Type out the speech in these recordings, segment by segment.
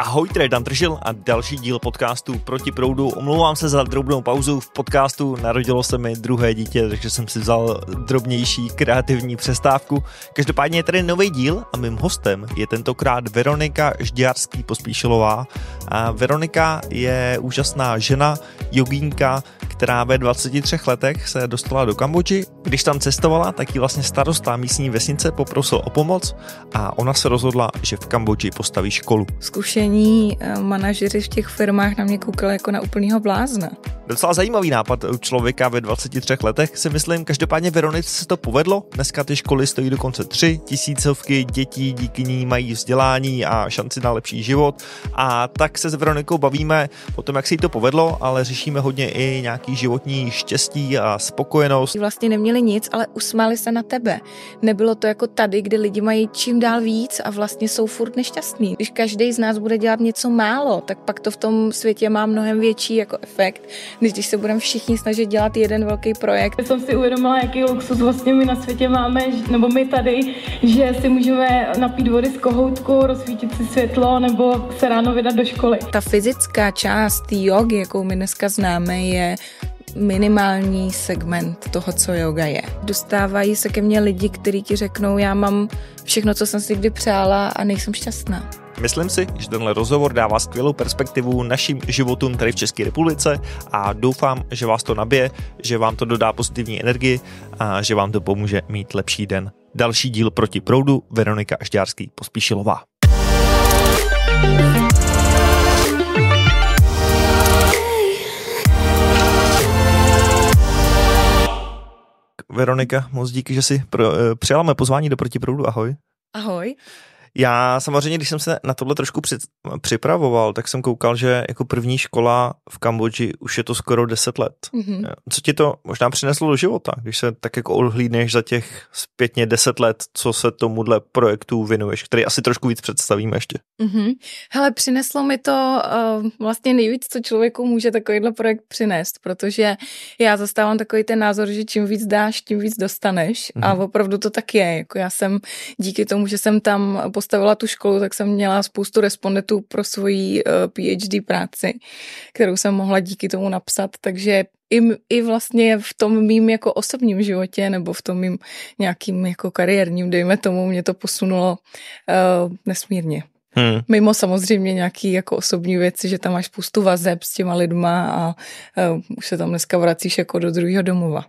Ahoj, tady Dan Tržil a další díl podcastu Proti proudu. Omlouvám se za drobnou pauzu v podcastu. Narodilo se mi druhé dítě, takže jsem si vzal drobnější kreativní přestávku. Každopádně je tady nový díl a mým hostem je tentokrát Veronika Žďarský Pospíšilová. A Veronika je úžasná žena, jogínka, která ve 23 letech se dostala do Kambodži když tam cestovala, tak ji vlastně starostá místní vesnice poprosil o pomoc a ona se rozhodla, že v Kambodži postaví školu. Zkušení eh, manažeři v těch firmách na mě koukali jako na úplného blázna. Docela zajímavý nápad u člověka ve 23 letech, si myslím. Každopádně Veronice se to povedlo. Dneska ty školy stojí dokonce tři tisícovky dětí, díky ní mají vzdělání a šanci na lepší život. A tak se s Veronikou bavíme o tom, jak se jí to povedlo, ale řešíme hodně i nějaký životní štěstí a spokojenost. Vlastně neměl neměli nic, ale usmáli se na tebe. Nebylo to jako tady, kde lidi mají čím dál víc a vlastně jsou furt nešťastní. Když každý z nás bude dělat něco málo, tak pak to v tom světě má mnohem větší jako efekt, než když se budeme všichni snažit dělat jeden velký projekt. Já jsem si uvědomila, jaký luxus vlastně my na světě máme, nebo my tady, že si můžeme napít vody z kohoutku, rozsvítit si světlo nebo se ráno vydat do školy. Ta fyzická část jogy, jakou my dneska známe, je minimální segment toho, co yoga je. Dostávají se ke mně lidi, kteří ti řeknou, já mám všechno, co jsem si kdy přála a nejsem šťastná. Myslím si, že tenhle rozhovor dává skvělou perspektivu našim životům tady v České republice a doufám, že vás to nabije, že vám to dodá pozitivní energii a že vám to pomůže mít lepší den. Další díl proti proudu Veronika Ažďárský-Pospíšilová. thank you Veronika, moc díky, že si pro, eh, přijala mé pozvání do Protiproudu. Ahoj. Ahoj. Já samozřejmě, když jsem se na tohle trošku při, připravoval, tak jsem koukal, že jako první škola v Kambodži už je to skoro 10 let. Mm-hmm. Co ti to možná přineslo do života, když se tak jako ohlídneš za těch zpětně 10 let, co se tomuhle projektu věnuješ, který asi trošku víc představíme ještě? Mm-hmm. Hele, přineslo mi to uh, vlastně nejvíc, co člověku může takovýhle projekt přinést, protože já zastávám takový ten názor, že čím víc dáš, tím víc dostaneš mm-hmm. a mhm. opravdu to tak je. Jako já jsem díky tomu, že jsem tam postavila tu školu, tak jsem měla spoustu respondentů pro svoji eh, PhD práci, kterou jsem mohla díky tomu napsat, takže i, i vlastně v tom mým jako osobním životě nebo v tom mým nějakým jako kariérním, dejme tomu, mě to posunulo uh, nesmírně. Hmm. Mimo samozřejmě nějaký jako osobní věci, že tam máš spoustu vazeb s těma lidma a uh, už se tam dneska vracíš jako do druhého domova.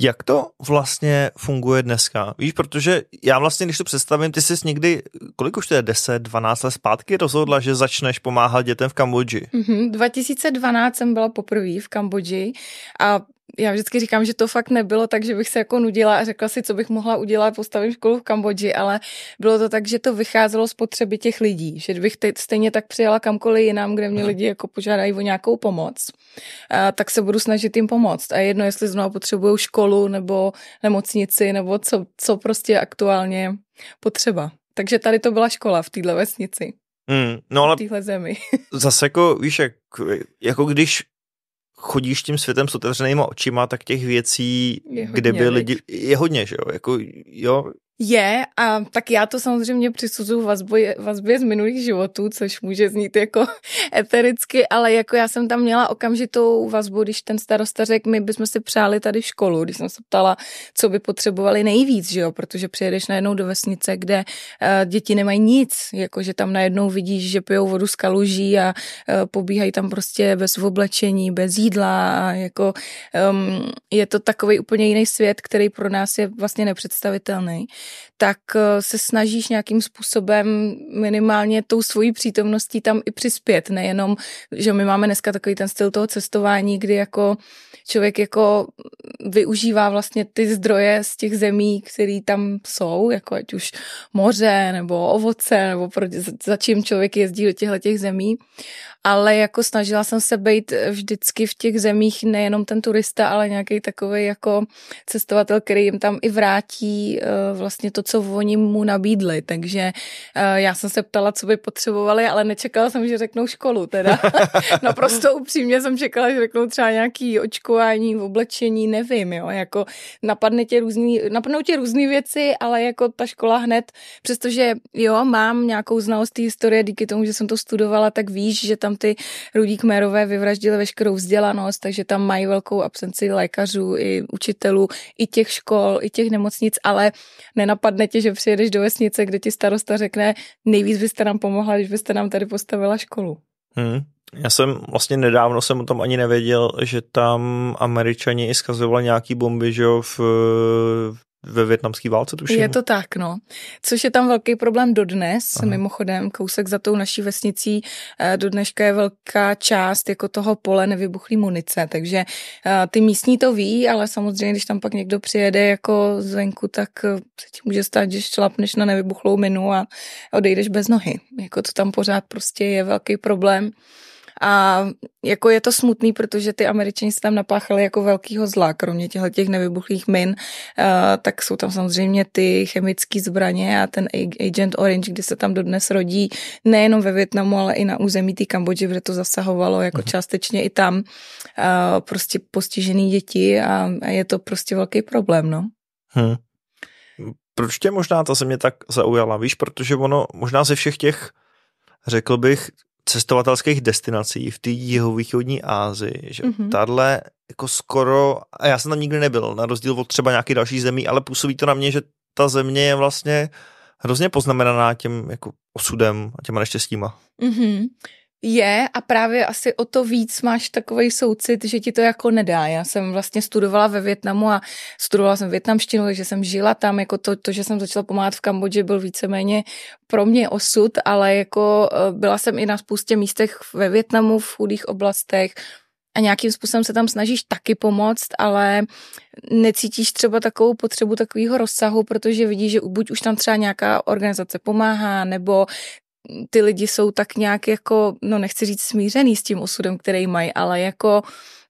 Jak to vlastně funguje dneska? Víš, protože já vlastně, když to představím, ty jsi někdy, kolik už to je, 10, 12 let zpátky rozhodla, že začneš pomáhat dětem v Kambodži. Mm-hmm, 2012 jsem byla poprvé v Kambodži a já vždycky říkám, že to fakt nebylo tak, že bych se jako nudila a řekla si, co bych mohla udělat, postavím školu v Kambodži, ale bylo to tak, že to vycházelo z potřeby těch lidí, že bych teď stejně tak přijela kamkoliv jinam, kde mě mhm. lidi jako požádají o nějakou pomoc, a tak se budu snažit jim pomoct. A jedno, jestli znovu potřebuju školu nebo nemocnici nebo co, co prostě aktuálně potřeba. Takže tady to byla škola v téhle vesnici. Hmm, no ale téhle zemi. zase jako, víš, jak, jako když chodíš tím světem s otevřenýma očima, tak těch věcí, je kde by lidi... Je hodně, že jo? Jako, jo, je a tak já to samozřejmě přisuzuju vazbě, vazbě z minulých životů, což může znít jako etericky, ale jako já jsem tam měla okamžitou vazbu, když ten starosta řekl, my bychom si přáli tady školu, když jsem se ptala, co by potřebovali nejvíc, že jo, protože přijedeš najednou do vesnice, kde uh, děti nemají nic, jakože tam najednou vidíš, že pijou vodu z kaluží a uh, pobíhají tam prostě bez oblečení, bez jídla a jako um, je to takový úplně jiný svět, který pro nás je vlastně nepředstavitelný tak eh, se snažíš nějakým způsobem minimálně tou svojí přítomností tam i přispět. Nejenom, že my máme dneska takový ten styl toho cestování, kdy jako člověk jako využívá vlastně ty zdroje z těch zemí, které tam jsou, jako ať už moře nebo ovoce, nebo pro, za, čím člověk jezdí do těchto těch zemí. Ale jako snažila jsem se být vždycky v těch zemích nejenom ten turista, ale nějaký takový jako cestovatel, který jim tam i vrátí eh, vlastně vlastně to, co oni mu nabídli. Takže eh, já jsem se ptala, co by potřebovali, ale nečekala jsem, že řeknou školu. Teda naprosto upřímně jsem čekala, že řeknou třeba nějaký očkování, oblečení, nevím, jo, jako napadne tě různý, napadnou tě různé věci, ale jako ta škola hned, přestože jo, mám nějakou znalost té historie, díky tomu, že jsem to studovala, tak víš, že tam ty rudí kmerové vyvraždili veškerou vzdělanost, takže tam mají velkou absenci lékařů i učitelů, i těch škol, i těch nemocnic, ale ne nenapadne ti, že přijedeš do vesnice, kde ti starosta řekne, nejvíc byste nám pomohla, když byste nám tady postavila školu. Hmm. Já jsem vlastně nedávno jsem o tom ani nevěděl, že tam američani i skazovali nějaký bomby, že jo, v, v ve větnamské válce, tuším. Je to tak, no. Což je tam velký problém dodnes, Aha. mimochodem, kousek za tou naší vesnicí eh, do dneška je velká část jako toho pole nevybuchlý munice, takže eh, ty místní to ví, ale samozřejmě, když tam pak někdo přijede jako zvenku, tak eh, se ti může stát, že šlapneš na nevybuchlou minu a odejdeš bez nohy. Jako to tam pořád prostě je velký problém. A jako je to smutný, protože ty američani se tam napáchali jako velkýho zla, kromě těchto těch nevybuchlých min, tak jsou tam samozřejmě ty chemické zbraně a ten Agent Orange, kdy se tam dodnes rodí nejenom ve Větnamu, ale i na území té Kambodži, kde to zasahovalo jako uh-huh. částečně i tam prostě postižený děti a je to prostě velký problém, no. Hmm. Proč tě možná ta země tak zaujala, víš, protože ono možná ze všech těch, řekl bych, cestovatelských destinací v té jihovýchodní Ázii, že mm-hmm. tahle jako skoro, a já jsem tam nikdy nebyl, na rozdíl od třeba nějaké dalších zemí, ale působí to na mě, že ta země je vlastně hrozně poznamenaná tím jako osudem a těma neštěstíma. Mm-hmm je a právě asi o to víc máš takový soucit, že ti to jako nedá. Já jsem vlastně studovala ve Větnamu a studovala jsem větnamštinu, takže jsem žila tam, jako to, to že jsem začala pomáhat v Kambodži, byl víceméně pro mě osud, ale jako eh, byla jsem i na spoustě místech ve Větnamu, v chudých oblastech, a nějakým způsobem se tam snažíš taky pomoct, ale necítíš třeba takovou potřebu takového rozsahu, protože vidíš, že buď už tam třeba nějaká organizace pomáhá, nebo ty lidi jsou tak nějak jako, no nechci říct smířený s tím osudem, který mají, ale jako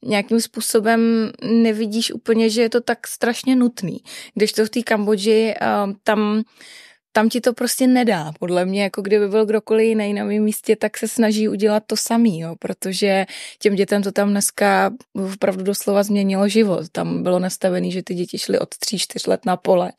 nějakým způsobem nevidíš úplně, že je to tak strašně nutný. Když to v té Kambodži, eh, tam tam ti to prostě nedá. Podle mě, jako kdyby byl kdokoliv jiný na mém místě, tak se snaží udělat to samý, jo, protože těm dětem to tam dneska opravdu doslova změnilo život. Tam bylo nastavené, že ty děti šly od tří, čtyř let na pole,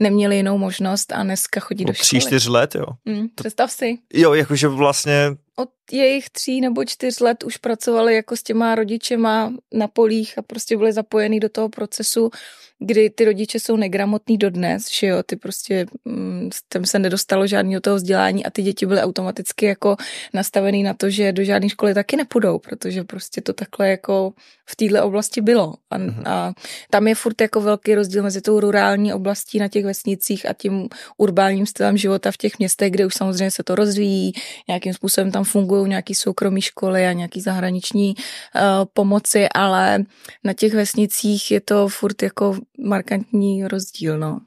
neměli jinou možnost a dneska chodí od do školy. Tří, čtyř let, jo. Mm, představ si. Jo, jakože vlastně od jejich tří nebo čtyř let už pracovali jako s těma rodičema na polích a prostě byli zapojený do toho procesu, kdy ty rodiče jsou negramotní dodnes, že jo, ty prostě, mm, tam se nedostalo žádného toho vzdělání a ty děti byly automaticky jako nastavený na to, že do žádné školy taky nepůjdou, protože prostě to takhle jako v této oblasti bylo. A, mm-hmm. a tam je furt jako velký rozdíl mezi tou rurální oblastí na těch vesnicích a tím urbálním stylem života v těch městech, kde už samozřejmě se to rozvíjí, nějakým způsobem tam fungují nějaké soukromé školy a nějaké zahraniční uh, pomoci, ale na těch vesnicích je to furt jako markantní rozdíl. No.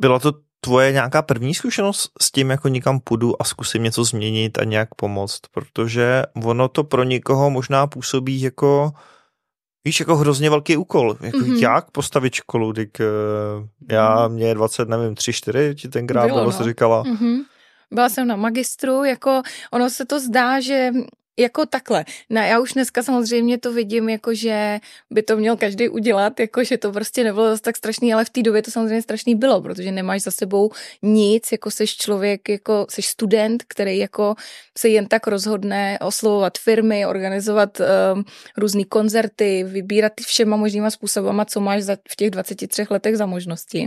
Byla to tvoje nějaká první zkušenost s tím, jako nikam půjdu a zkusím něco změnit a nějak pomoct, protože ono to pro někoho možná působí jako Víš, jako hrozně velký úkol. Jako mm-hmm. Jak postavit školu? Dik, eh, já, mhm. mě je 20, nevím, 3, 4, ti tenkrát bylo, no. říkala. Mm-hmm. Byla jsem na magistru, jako ono se to zdá, že jako takhle. No, já už dneska samozřejmě to vidím, jako že by to měl každý udělat, jako že to prostě nebylo zase tak strašný, ale v té době to samozřejmě strašný bylo, protože nemáš za sebou nic, jako jsi člověk, jako jsi student, který jako se jen tak rozhodne oslovovat firmy, organizovat um, ehm, různé koncerty, vybírat všema možnýma způsobama, co máš za, v těch 23 letech za možnosti.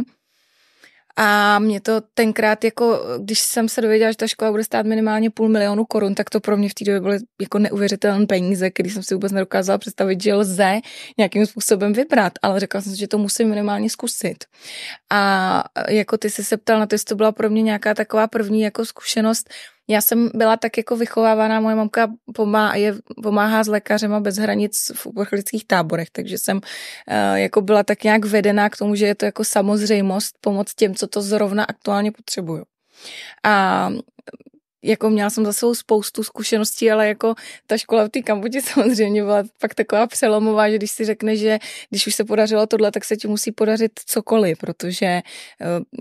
A mě to tenkrát, jako, když jsem se dověděla, že ta škola bude stát minimálně půl milionu korun, tak to pro mě v té době byly jako neuvěřitelné peníze, který jsem si vůbec nedokázala představit, že lze nějakým způsobem vybrat, ale řekla jsem si, že to musím minimálně zkusit. A jako ty jsi se ptal na to, jestli to byla pro mě nějaká taková první jako zkušenost, já jsem byla tak jako vychovávaná, moje mamka pomá, je, pomáhá s lékařema bez hranic v uprchlických táborech, takže jsem uh, jako byla tak nějak vedená k tomu, že je to jako samozřejmost pomoct těm, co to zrovna aktuálně potřebují. A jako měla jsem za sebou spoustu zkušeností, ale jako ta škola v té Kambodži samozřejmě byla fakt taková přelomová, že když si řekne, že když už se podařilo tohle, tak se ti musí podařit cokoliv, protože eh,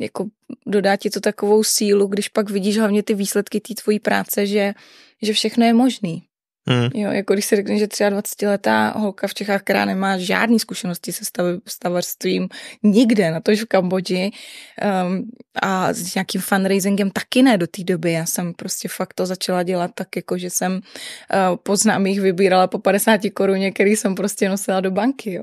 jako dodá ti to takovou sílu, když pak vidíš hlavně ty výsledky té tvojí práce, že, že všechno je možný. Hmm. Jo, jako když si řekne, že 23 letá holka v Čechách, která nemá žádné zkušenosti se stav, stavařstvím nikde, na to že v Kambodži um, a s nějakým fundraisingem taky ne do té doby. Já jsem prostě fakt to začala dělat tak, jako že jsem uh, po známých vybírala po 50 koruně, který jsem prostě nosila do banky, jo.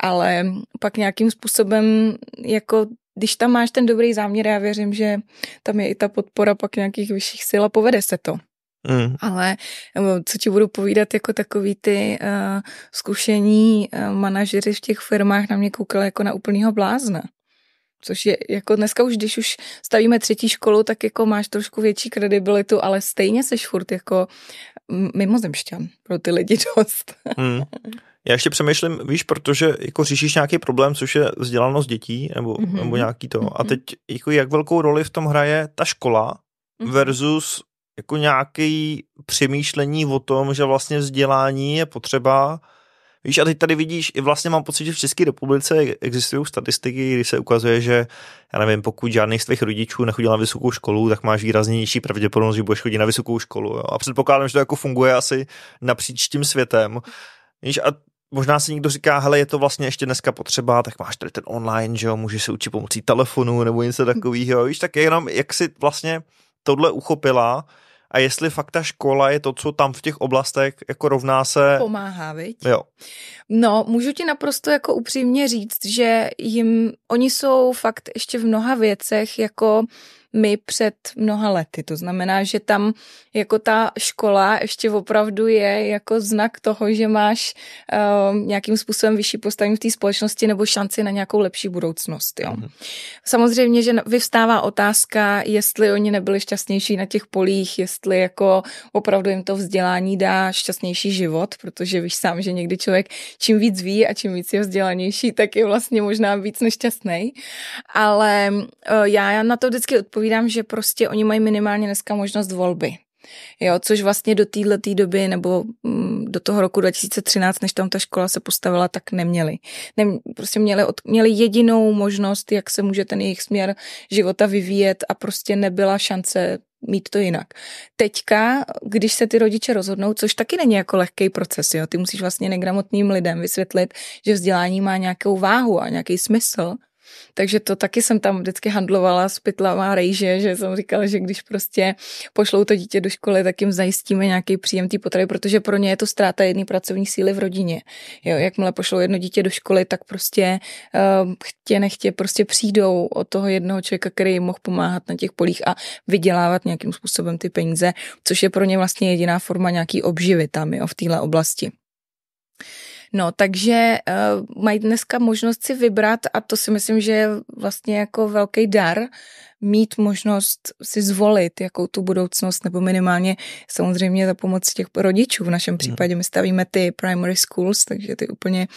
Ale pak nějakým způsobem jako když tam máš ten dobrý záměr, já věřím, že tam je i ta podpora pak nějakých vyšších sil a povede se to. Mm. Ale co ti budu povídat, jako takový ty uh, zkušení uh, manažeři v těch firmách na mě koukali jako na úplného blázna. Což je jako dneska už, když už stavíme třetí školu, tak jako máš trošku větší kredibilitu, ale stejně seš furt jako mm, mimozemšťan pro ty lidi dost. Mm. Já ještě přemýšlím, víš, protože jako řešíš nějaký problém, což je vzdělanost dětí nebo, mm-hmm. nebo nějaký to. A mhm. teď jako jak velkou roli v tom hraje ta škola mhm. versus jako nějaký přemýšlení o tom, že vlastně vzdělání je potřeba. Víš, a teď tady vidíš, i vlastně mám pocit, že v České republice existují statistiky, kdy se ukazuje, že, já nevím, pokud žádný z tvých rodičů nechodil na vysokou školu, tak máš nižší pravděpodobnost, že budeš chodit na vysokou školu. Jo? A předpokládám, že to jako funguje asi napříč tím světem. Víš, a možná si někdo říká, hele, je to vlastně ještě dneska potřeba, tak máš tady ten online, že jo, můžeš se učit pomocí telefonu nebo něco takového, víš, tak jenom jak si vlastně tohle uchopila, a jestli fakt ta škola je to, co tam v těch oblastech jako rovná se... Pomáhá, viď? Jo. No, můžu ti naprosto jako upřímně říct, že jim, oni jsou fakt ještě v mnoha věcech jako my před mnoha lety. To znamená, že tam jako ta škola ještě opravdu je jako znak toho, že máš uh, nějakým způsobem vyšší postavení v té společnosti nebo šanci na nějakou lepší budoucnost. Jo. Mm. Samozřejmě, že vyvstává otázka, jestli oni nebyli šťastnější na těch polích, jestli jako opravdu jim to vzdělání dá šťastnější život, protože víš sám, že někdy člověk čím víc ví a čím víc je vzdělanější, tak je vlastně možná víc nešťastný. Ale uh, já na to vždycky odpovídám odpovídám, že prostě oni mají minimálně dneska možnost volby. Jo, což vlastně do téhle doby nebo mm, do toho roku 2013, než tam ta škola se postavila, tak neměli. Nem, prostě měli, od, měli jedinou možnost, jak se může ten jejich směr života vyvíjet a prostě nebyla šance mít to jinak. Teďka, když se ty rodiče rozhodnou, což taky není jako lehký proces, jo, ty musíš vlastně negramotným lidem vysvětlit, že vzdělání má nějakou váhu a nějaký smysl, takže to taky jsem tam vždycky handlovala s pytlama rejže, že jsem říkala, že když prostě pošlou to dítě do školy, tak jim zajistíme nějaký příjem té potravy, protože pro ně je to ztráta jedné pracovní síly v rodině. Jo, jakmile pošlou jedno dítě do školy, tak prostě uh, chtě nechtě prostě přijdou o toho jednoho člověka, který jim mohl pomáhat na těch polích a vydělávat nějakým způsobem ty peníze, což je pro ně vlastně jediná forma nějaký obživy tam jo, v téhle oblasti. No, takže uh, mají dneska možnost si vybrat a to si myslím, že je vlastně jako velký dar mít možnost si zvolit, jakou tu budoucnost, nebo minimálně samozřejmě za pomoc těch rodičů. V našem mhm. případě my stavíme ty primary schools, takže ty úplně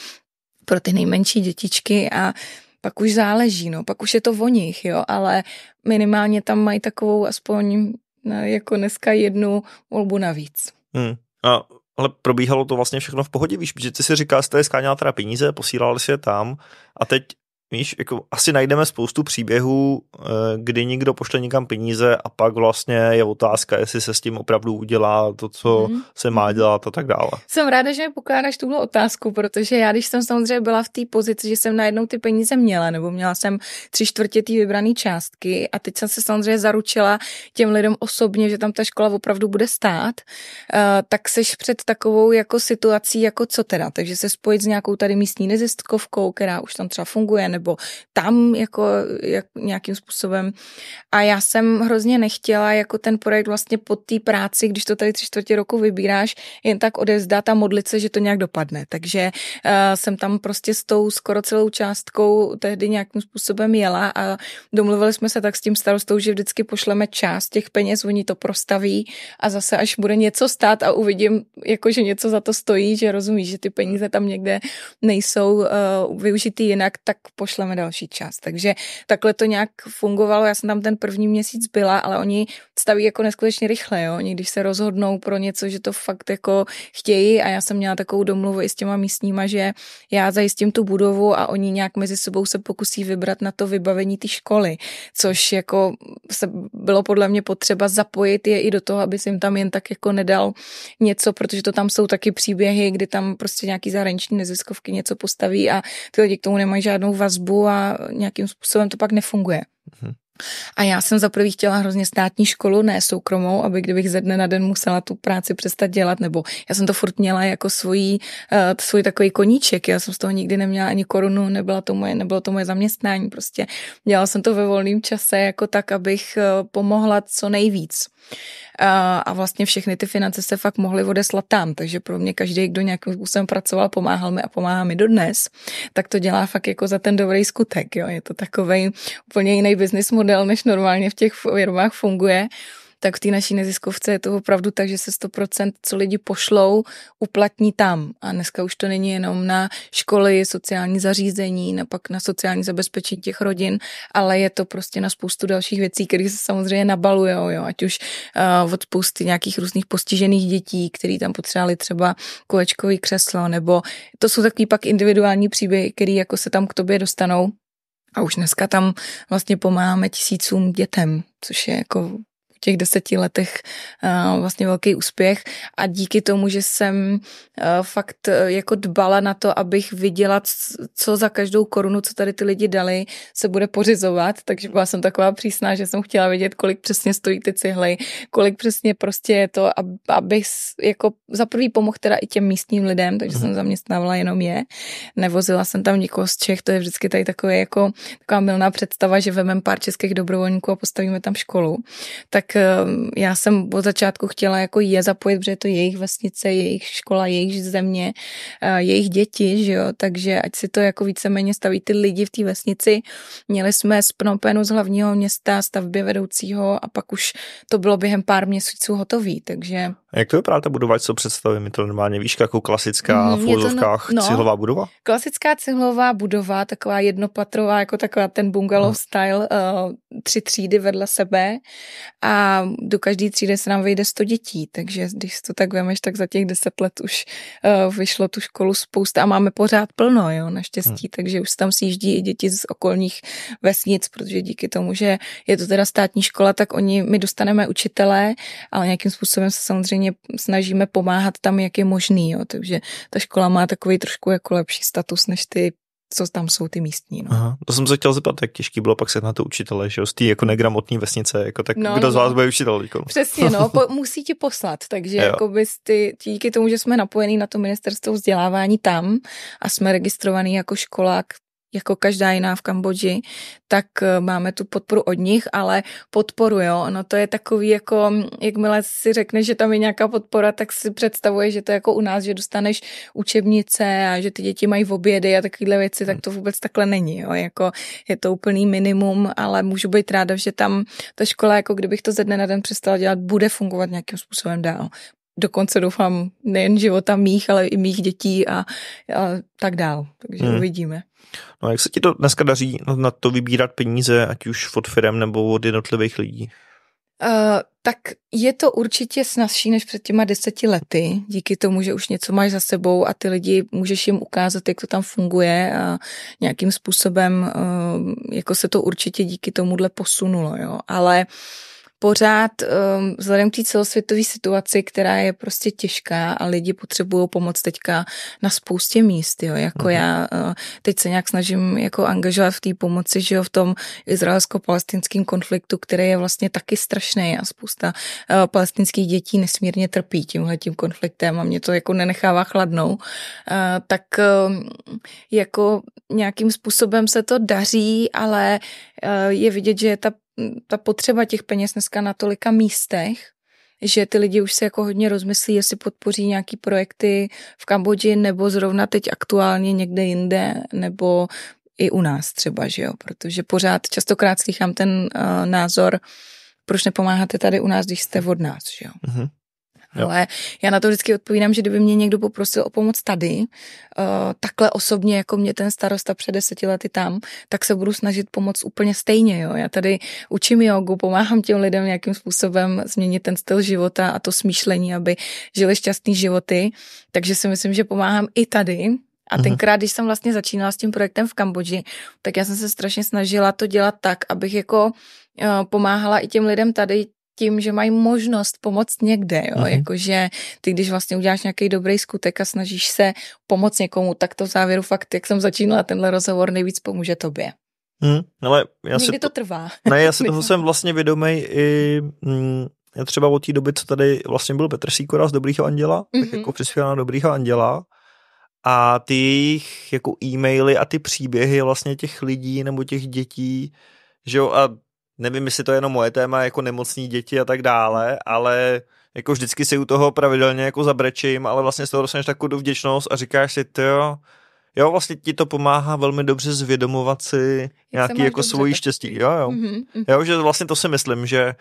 pro ty nejmenší dětičky a pak už záleží, no, pak už je to o nich, jo, ale minimálně tam mají takovou aspoň eh, jako dneska jednu volbu navíc. Hmm. A ale probíhalo to vlastně všechno v pohodě, víš, protože ty si říkáš, že jste skáňala teda peníze, posílal si je tam a teď Víš, jako asi najdeme spoustu příběhů, eh, kdy někdo pošle někam peníze a pak vlastně je otázka, jestli se s tím opravdu udělá to, co mm. se má mhm. dělat a tak dále. Jsem ráda, že mi pokládáš tuhle otázku, protože já, když jsem samozřejmě byla v té pozici, že jsem najednou ty peníze měla, nebo měla jsem tři čtvrtě té vybrané částky a teď jsem se samozřejmě zaručila těm lidem osobně, že tam ta škola opravdu bude stát, eh, tak seš před takovou jako situací, jako co teda, takže se spojit s nějakou tady místní neziskovkou, která už tam třeba funguje, nebo tam jako jak, nějakým způsobem. A já jsem hrozně nechtěla jako ten projekt vlastně pod té práci, když to tady tři čtvrtě roku vybíráš, jen tak odevzdat a modlit se, že to nějak dopadne. Takže uh, jsem tam prostě s tou skoro celou částkou tehdy nějakým způsobem jela a domluvili jsme se tak s tím starostou, že vždycky pošleme část těch peněz, oni to prostaví a zase až bude něco stát a uvidím, jako že něco za to stojí, že rozumíš, že ty peníze tam někde nejsou uh, využitý jinak, tak pošleme pošleme další čas. Takže takhle to nějak fungovalo. Já jsem tam ten první měsíc byla, ale oni staví jako neskutečně rychle. Jo? Oni, když se rozhodnou pro něco, že to fakt jako chtějí a já jsem měla takovou domluvu i s těma místníma, že já zajistím tu budovu a oni nějak mezi sebou se pokusí vybrat na to vybavení ty školy, což jako se bylo podle mě potřeba zapojit je i do toho, aby jim tam jen tak jako nedal něco, protože to tam jsou taky příběhy, kdy tam prostě nějaký zahraniční neziskovky něco postaví a ty lidi k tomu nemají žádnou vazbu vazbu a nějakým způsobem to pak nefunguje. Mm-hmm. A já jsem za prvý chtěla hrozně státní školu, ne soukromou, aby kdybych ze dne na den musela tu práci přestat dělat, nebo já jsem to furt měla jako svůj, uh, eh, svůj takový koníček, já jsem z toho nikdy neměla ani korunu, nebyla to moje, nebylo to moje zaměstnání, prostě dělala jsem to ve volném čase jako tak, abych uh, pomohla co nejvíc a, a vlastně všechny ty finance se fakt mohly odeslat tam, takže pro mě každý, kdo nějakým způsobem pracoval, pomáhal mi a pomáhá mi dodnes, tak to dělá fakt jako za ten dobrý skutek, jo, je to takový úplně jiný business model, než normálně v těch firmách funguje tak v té naší neziskovce je to opravdu tak, že se 100% co lidi pošlou, uplatní tam. A dneska už to není jenom na školy, sociální zařízení, na pak na sociální zabezpečení těch rodin, ale je to prostě na spoustu dalších věcí, které se samozřejmě nabaluje, jo, ať už uh, od spousty nějakých různých postižených dětí, který tam potřebovali třeba kolečkový křeslo, nebo to jsou takový pak individuální příběhy, který jako se tam k tobě dostanou. A už dneska tam vlastně pomáháme tisícům dětem, což je jako těch deseti letech eh, vlastně velký úspěch a díky tomu, že jsem eh, fakt eh, jako dbala na to, abych viděla, co za každou korunu, co tady ty lidi dali, se bude pořizovat, takže byla jsem taková přísná, že jsem chtěla vědět, kolik přesně stojí ty cihly, kolik přesně prostě je to, abych jako za prvý pomohl teda i těm místním lidem, takže mhm. jsem zaměstnávala jenom je, nevozila jsem tam nikoho z Čech, to je vždycky tady takové jako taková milná představa, že vemem pár českých dobrovolníků a postavíme tam školu, tak Ehm, já jsem od začátku chtěla jako je zapojit, protože je to jejich vesnice, jejich škola, jejich země, eh, jejich děti, že jo, takže ať si to jako víceméně staví ty lidi v té vesnici. Měli jsme z Pnompenu z hlavního města stavbě vedoucího a pak už to bylo během pár měsíců hotový, takže a jak to vypadá ta budova, co představím? Je to normálně výška jako klasická mhm, v úzovkách no-, no, cihlová budova? Klasická cihlová budova, taková jednopatrová, jako taková ten bungalow no. style, eh, tři třídy vedle sebe a do každé třídy se nám vejde 100 dětí, takže když to tak vemeš, tak za těch 10 let už eh, vyšlo tu školu spousta a máme pořád plno, jo, naštěstí, hmm. takže už tam sjíždí i děti z okolních vesnic, protože díky tomu, že je to teda státní škola, tak oni, my dostaneme učitele, ale nějakým způsobem se samozřejmě samozřejmě snažíme pomáhat tam, jak je možný, jo. takže ta škola má takový trošku jako lepší status než ty co tam jsou ty místní. No. Aha, to jsem se chtěl zeptat, jak těžký bylo pak se na to učitele, že jo, z té jako negramotní vesnice, jako tak no, kdo no. z vás bude učitel? Jako? Přesně, no, po, musí ti poslat, takže jako ty, díky tomu, že jsme napojení na to ministerstvo vzdělávání tam a jsme registrovaní jako škola, jako každá jiná v Kambodži, tak eh, máme tu podporu od nich, ale podporu, jo, no to je takový jako, mm, jakmile si řekneš, že tam je nějaká podpora, tak si představuje, že to je jako u nás, že dostaneš učebnice a že ty děti mají v obědy a takovéhle věci, tak hmm. to vůbec takhle není, jo, jako je to úplný minimum, ale můžu být ráda, že tam ta škola, jako kdybych to ze dne na den přestala dělat, bude fungovat nějakým způsobem dál dokonce doufám nejen života mých, ale i mých dětí a, a tak dál. Takže hmm. uvidíme. No a jak se ti to dneska daří na to vybírat peníze, ať už od firm nebo od jednotlivých lidí? Uh, tak je to určitě snazší než před těma deseti lety, díky tomu, že už něco máš za sebou a ty lidi můžeš jim ukázat, jak to tam funguje a nějakým způsobem uh, jako se to určitě díky tomuhle posunulo, jo. Ale uh, pořád um, vzhledem k té celosvětové situaci, která je prostě těžká a lidi potřebují pomoc teďka na spoustě míst, jo, jako mm-hmm. já uh, teď se nějak snažím jako angažovat v té pomoci, že jo, v tom izraelsko-palestinském konfliktu, který je vlastně taky strašný a spousta uh, palestinských dětí nesmírně trpí tímhle tím konfliktem a mě to jako nenechává chladnou, uh, tak uh, jako nějakým způsobem se to daří, ale uh, je vidět, že je ta ta potřeba těch peněz dneska na tolika místech, že ty lidi už se jako hodně rozmyslí, jestli podpoří nějaký projekty v Kambodži nebo zrovna teď aktuálně někde jinde, nebo i u nás třeba, že jo, protože pořád častokrát slychám ten uh, názor, proč nepomáháte tady u nás, když jste od nás, že jo. Uh-huh. Ale já na to vždycky odpovídám, že kdyby mě někdo poprosil o pomoc tady, eh, takhle osobně, jako mě ten starosta před deseti lety tam, tak se budu snažit pomoct úplně stejně. Jo. Já tady učím jogu, pomáhám těm lidem nějakým způsobem změnit ten styl života a to smýšlení, aby žili šťastný životy. Takže si myslím, že pomáhám i tady, a mhm. tenkrát, když jsem vlastně začínala s tím projektem v Kambodži, tak já jsem se strašně snažila to dělat tak, abych jako eh, pomáhala i těm lidem tady tím, že mají možnost pomoct někde, jo? Mm-hmm. jakože ty, když vlastně uděláš nějaký dobrý skutek a snažíš se pomoct někomu, tak to v závěru fakt, jak jsem začínala tenhle rozhovor, nejvíc pomůže tobě. Hmm, ale já Někdy si, to trvá. Ne, já si toho jsem vlastně vědomý i mm, já třeba od té doby, co tady vlastně byl Petr Sýkora z Dobrýho Anděla, mm-hmm. tak mhm. jako přispěl na Dobrýho Anděla a ty jejich jako e-maily a ty příběhy vlastně těch lidí nebo těch dětí, že jo, a nevím, jestli to je jenom moje téma, jako nemocní děti a tak dále, ale jako vždycky si u toho pravidelně jako zabrečím, ale vlastně z toho dostaneš takovou vděčnost a říkáš si, jo, jo, vlastně ti to pomáhá velmi dobře zvědomovat si Jak nějaký jako svoji štěstí. Jo, jo. Mm-hmm. jo, že vlastně to si myslím, že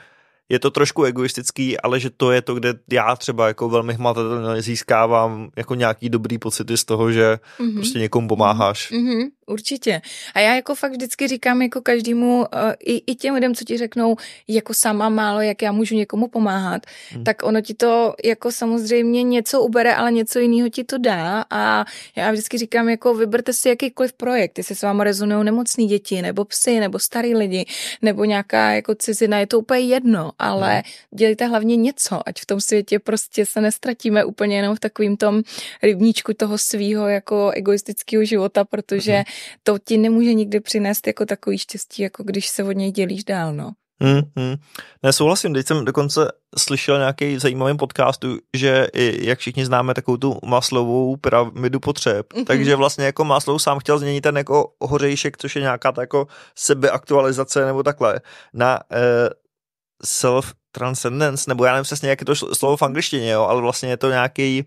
je to trošku egoistický, ale že to je to, kde já třeba jako velmi hmatatelně získávám jako nějaký dobrý pocity z toho, že mm-hmm. prostě někomu pomáháš. Mm-hmm, určitě. A já jako fakt vždycky říkám jako každému, uh, i, i těm lidem, co ti řeknou jako sama málo, jak já můžu někomu pomáhat, mm. tak ono ti to jako samozřejmě něco ubere, ale něco jiného ti to dá a já vždycky říkám jako vyberte si jakýkoliv projekt, jestli s váma rezonují nemocní děti, nebo psy, nebo starý lidi, nebo nějaká jako cizina, je to úplně jedno, ale hmm. dělejte hlavně něco, ať v tom světě prostě se nestratíme úplně jenom v takovým tom rybníčku toho svého jako egoistického života, protože hmm. to ti nemůže nikdy přinést jako takový štěstí, jako když se od něj dělíš dál, no. Hmm, hmm. Ne, souhlasím, teď jsem dokonce slyšel nějaký zajímavý podcastu, že i, jak všichni známe takovou tu maslovou pyramidu potřeb, mm-hmm. takže vlastně jako maslou sám chtěl změnit ten jako hořejšek, což je nějaká ta jako sebeaktualizace nebo takhle, na eh, self transcendence, nebo já nevím přesně, jak je to slovo v angličtině, jo, ale vlastně je to nějaký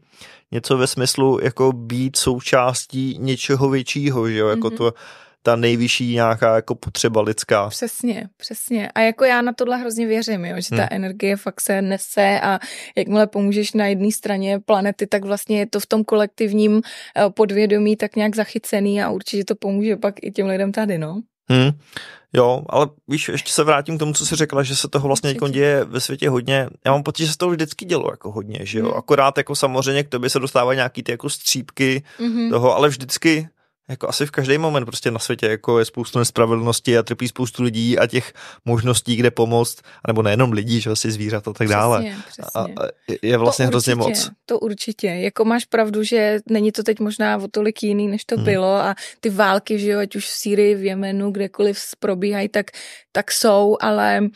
něco ve smyslu jako být součástí něčeho většího, že jo, jako mm-hmm. to ta nejvyšší nějaká jako potřeba lidská. Přesně, přesně. A jako já na tohle hrozně věřím, jo, že hmm. ta hm. energie fakt se nese a jakmile pomůžeš na jedné straně planety, tak vlastně je to v tom kolektivním eh, podvědomí tak nějak zachycený a určitě to pomůže pak i těm lidem tady, no. Hmm. Jo, ale víš, ještě se vrátím k tomu, co jsi řekla, že se toho vlastně děje ve světě hodně. Já mám pocit, že se toho vždycky dělo jako hodně, že jo. Hmm. Akorát jako samozřejmě k tobě se dostávají nějaký ty jako střípky mm-hmm. toho, ale vždycky jako asi v každý moment prostě na světě jako je spoustu nespravedlnosti a trpí spoustu lidí a těch možností, kde pomoct, nebo nejenom lidí, že asi vlastně zvířat a tak přesně, dále. Přesně. A, je vlastně to hrozně určitě, moc. To určitě. Jako máš pravdu, že není to teď možná o tolik jiný, než to hmm. bylo a ty války, že jo, ať už v Sýrii, v Jemenu, kdekoliv probíhají, tak, tak jsou, ale uh,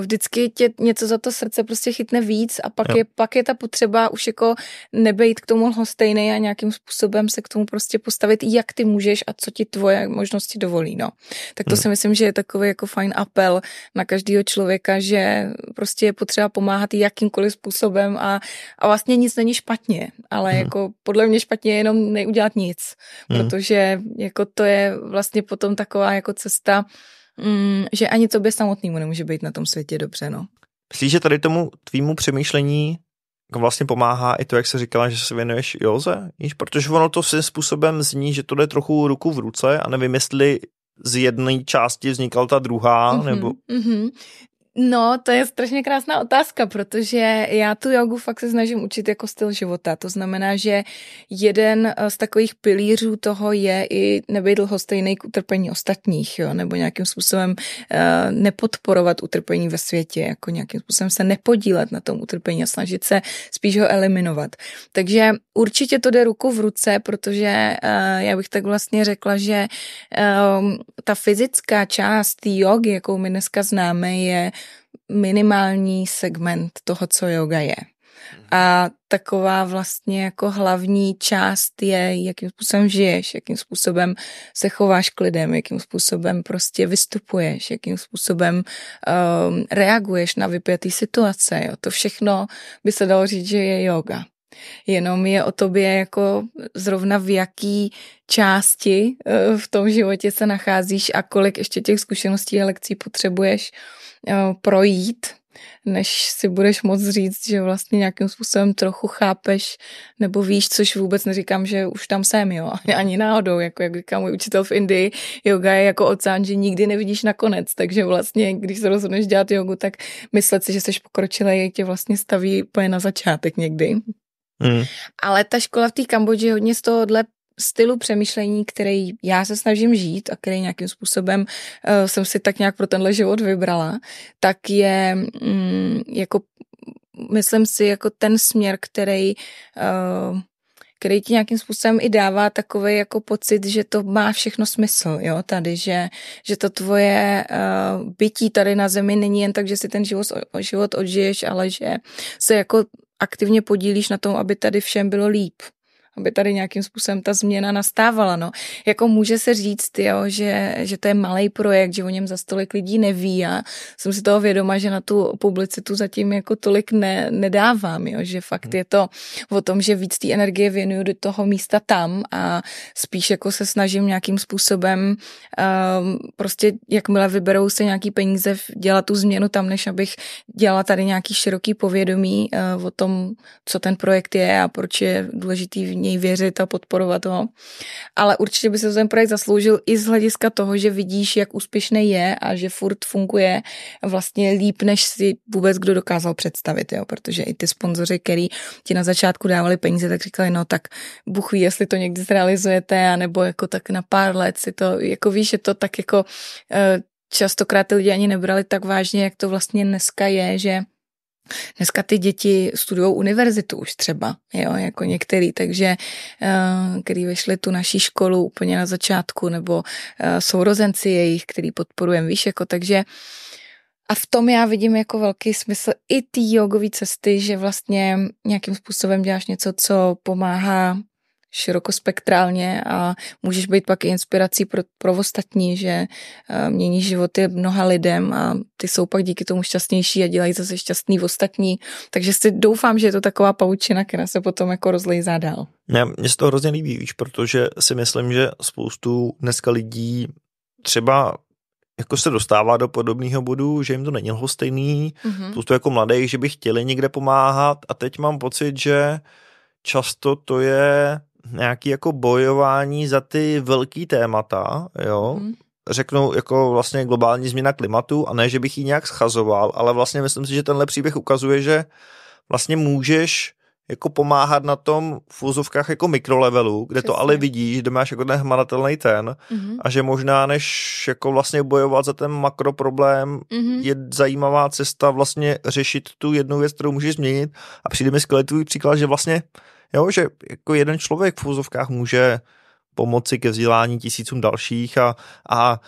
vždycky tě něco za to srdce prostě chytne víc a pak, je, pak je ta potřeba už jako nebejt k tomu lhostejnej a nějakým způsobem se k tomu prostě postavit, jak ty můžeš a co ti tvoje možnosti dovolí, no. Tak to hmm. si myslím, že je takový jako fajn apel na každého člověka, že prostě je potřeba pomáhat jakýmkoliv způsobem a, a vlastně nic není špatně, ale hmm. jako podle mě špatně je jenom neudělat nic, hmm. protože jako to je vlastně potom taková jako cesta, mm, že ani tobě samotnému nemůže být na tom světě dobře, no. Myslíš, že tady tomu tvýmu přemýšlení jako vlastně pomáhá i to, jak se říkala, že se věnuješ Joze, protože ono to svým způsobem zní, že to jde trochu ruku v ruce a nevím, jestli z jedné části vznikala ta druhá, mm-hmm, nebo... Mm-hmm. No, to je strašně krásná otázka, protože já tu jogu fakt se snažím učit jako styl života. To znamená, že jeden eh, z takových pilířů toho je i nebejt lhostejný k utrpení ostatních, jo, nebo nějakým způsobem uh, nepodporovat utrpení ve světě, jako nějakým způsobem se nepodílet na tom utrpení a snažit se spíš ho eliminovat. Takže určitě to jde ruku v ruce, protože uh, já bych tak vlastně řekla, že uh, ta fyzická část jogy, jakou my dneska známe, je minimální segment toho, co yoga je. A taková vlastně jako hlavní část je, jakým způsobem žiješ, jakým způsobem se chováš k lidem, jakým způsobem prostě vystupuješ, jakým způsobem um, reaguješ na vypjatý situace. Jo. To všechno by se dalo říct, že je yoga. Jenom je o tobě jako zrovna v jaký části eh, v tom životě se nacházíš a kolik ještě těch zkušeností a lekcí potřebuješ Eh, projít, než si budeš moc říct, že vlastně nějakým způsobem trochu chápeš nebo víš, což vůbec neříkám, že už tam jsem, jo, ani náhodou, jako jak říká můj učitel v Indii, yoga je jako oceán, že nikdy nevidíš nakonec, takže vlastně, když se rozhodneš dělat jogu, tak myslet si, že jsi pokročilej, tě vlastně staví úplně na začátek někdy. Mm. Ale ta škola v té Kambodži hodně z tohohle stylu přemýšlení, který já se snažím žít a který nějakým způsobem uh, jsem si tak nějak pro tenhle život vybrala, tak je mm, jako, myslím si, jako ten směr, který uh, který ti nějakým způsobem i dává takový jako pocit, že to má všechno smysl, jo, tady, že, že to tvoje uh, bytí tady na zemi není jen tak, že si ten život, život odžiješ, ale že se jako aktivně podílíš na tom, aby tady všem bylo líp aby tady nějakým způsobem ta změna nastávala. No. Jako může se říct, jo, že, že to je malý projekt, že o něm za stolik lidí neví a jsem si toho vědoma, že na tu publicitu zatím jako tolik ne, nedávám, jo, že fakt hmm. je to o tom, že víc té energie věnuju do toho místa tam a spíš jako se snažím nějakým způsobem um, prostě jakmile vyberou se nějaký peníze dělat tu změnu tam, než abych dělala tady nějaký široký povědomí uh, o tom, co ten projekt je a proč je důležitý v něj věřit a podporovat ho. Ale určitě by se ten projekt zasloužil i z hlediska toho, že vidíš, jak úspěšný je a že furt funguje vlastně líp, než si vůbec kdo dokázal představit, jo? protože i ty sponzoři, který ti na začátku dávali peníze, tak říkali, no tak Bůh ví, jestli to někdy zrealizujete, anebo jako tak na pár let si to, jako víš, je to tak jako eh, častokrát ty lidi ani nebrali tak vážně, jak to vlastně dneska je, že Dneska ty děti studují univerzitu už třeba, jo, jako některý, takže eh, který vešli tu naší školu úplně na začátku, nebo eh, sourozenci jejich, který podporujeme, víš, jako takže a v tom já vidím jako velký smysl i ty jogové cesty, že vlastně nějakým způsobem děláš něco, co pomáhá širokospektrálně a můžeš být pak i inspirací pro, pro ostatní, že eh, mění životy mnoha lidem a ty jsou pak díky tomu šťastnější a dělají zase šťastný v ostatní. Takže si doufám, že je to taková paučina, která se potom jako rozlejzá dál. Já, mně se to hrozně líbí, víš, protože si myslím, že spoustu dneska lidí třeba jako se dostává do podobného bodu, že jim to není lhostejný, mm-hmm. spoustu jako mladých, že by chtěli někde pomáhat a teď mám pocit, že často to je nějaký jako bojování za ty velký témata, jo, mm. řeknu jako vlastně globální změna klimatu a ne, že bych ji nějak schazoval, ale vlastně myslím si, že tenhle příběh ukazuje, že vlastně můžeš jako pomáhat na tom v úzovkách jako mikrolevelu, kde Přesně. to ale vidíš, kde máš jako ten hmatatelný ten mm-hmm. a že možná než jako vlastně bojovat za ten makroproblém mm-hmm. je zajímavá cesta vlastně řešit tu jednu věc, kterou můžeš změnit a přijde mi skvělý tvůj příklad, že vlastně Jo, že jako jeden člověk v úzovkách může pomoci ke vzdělání tisícům dalších a, a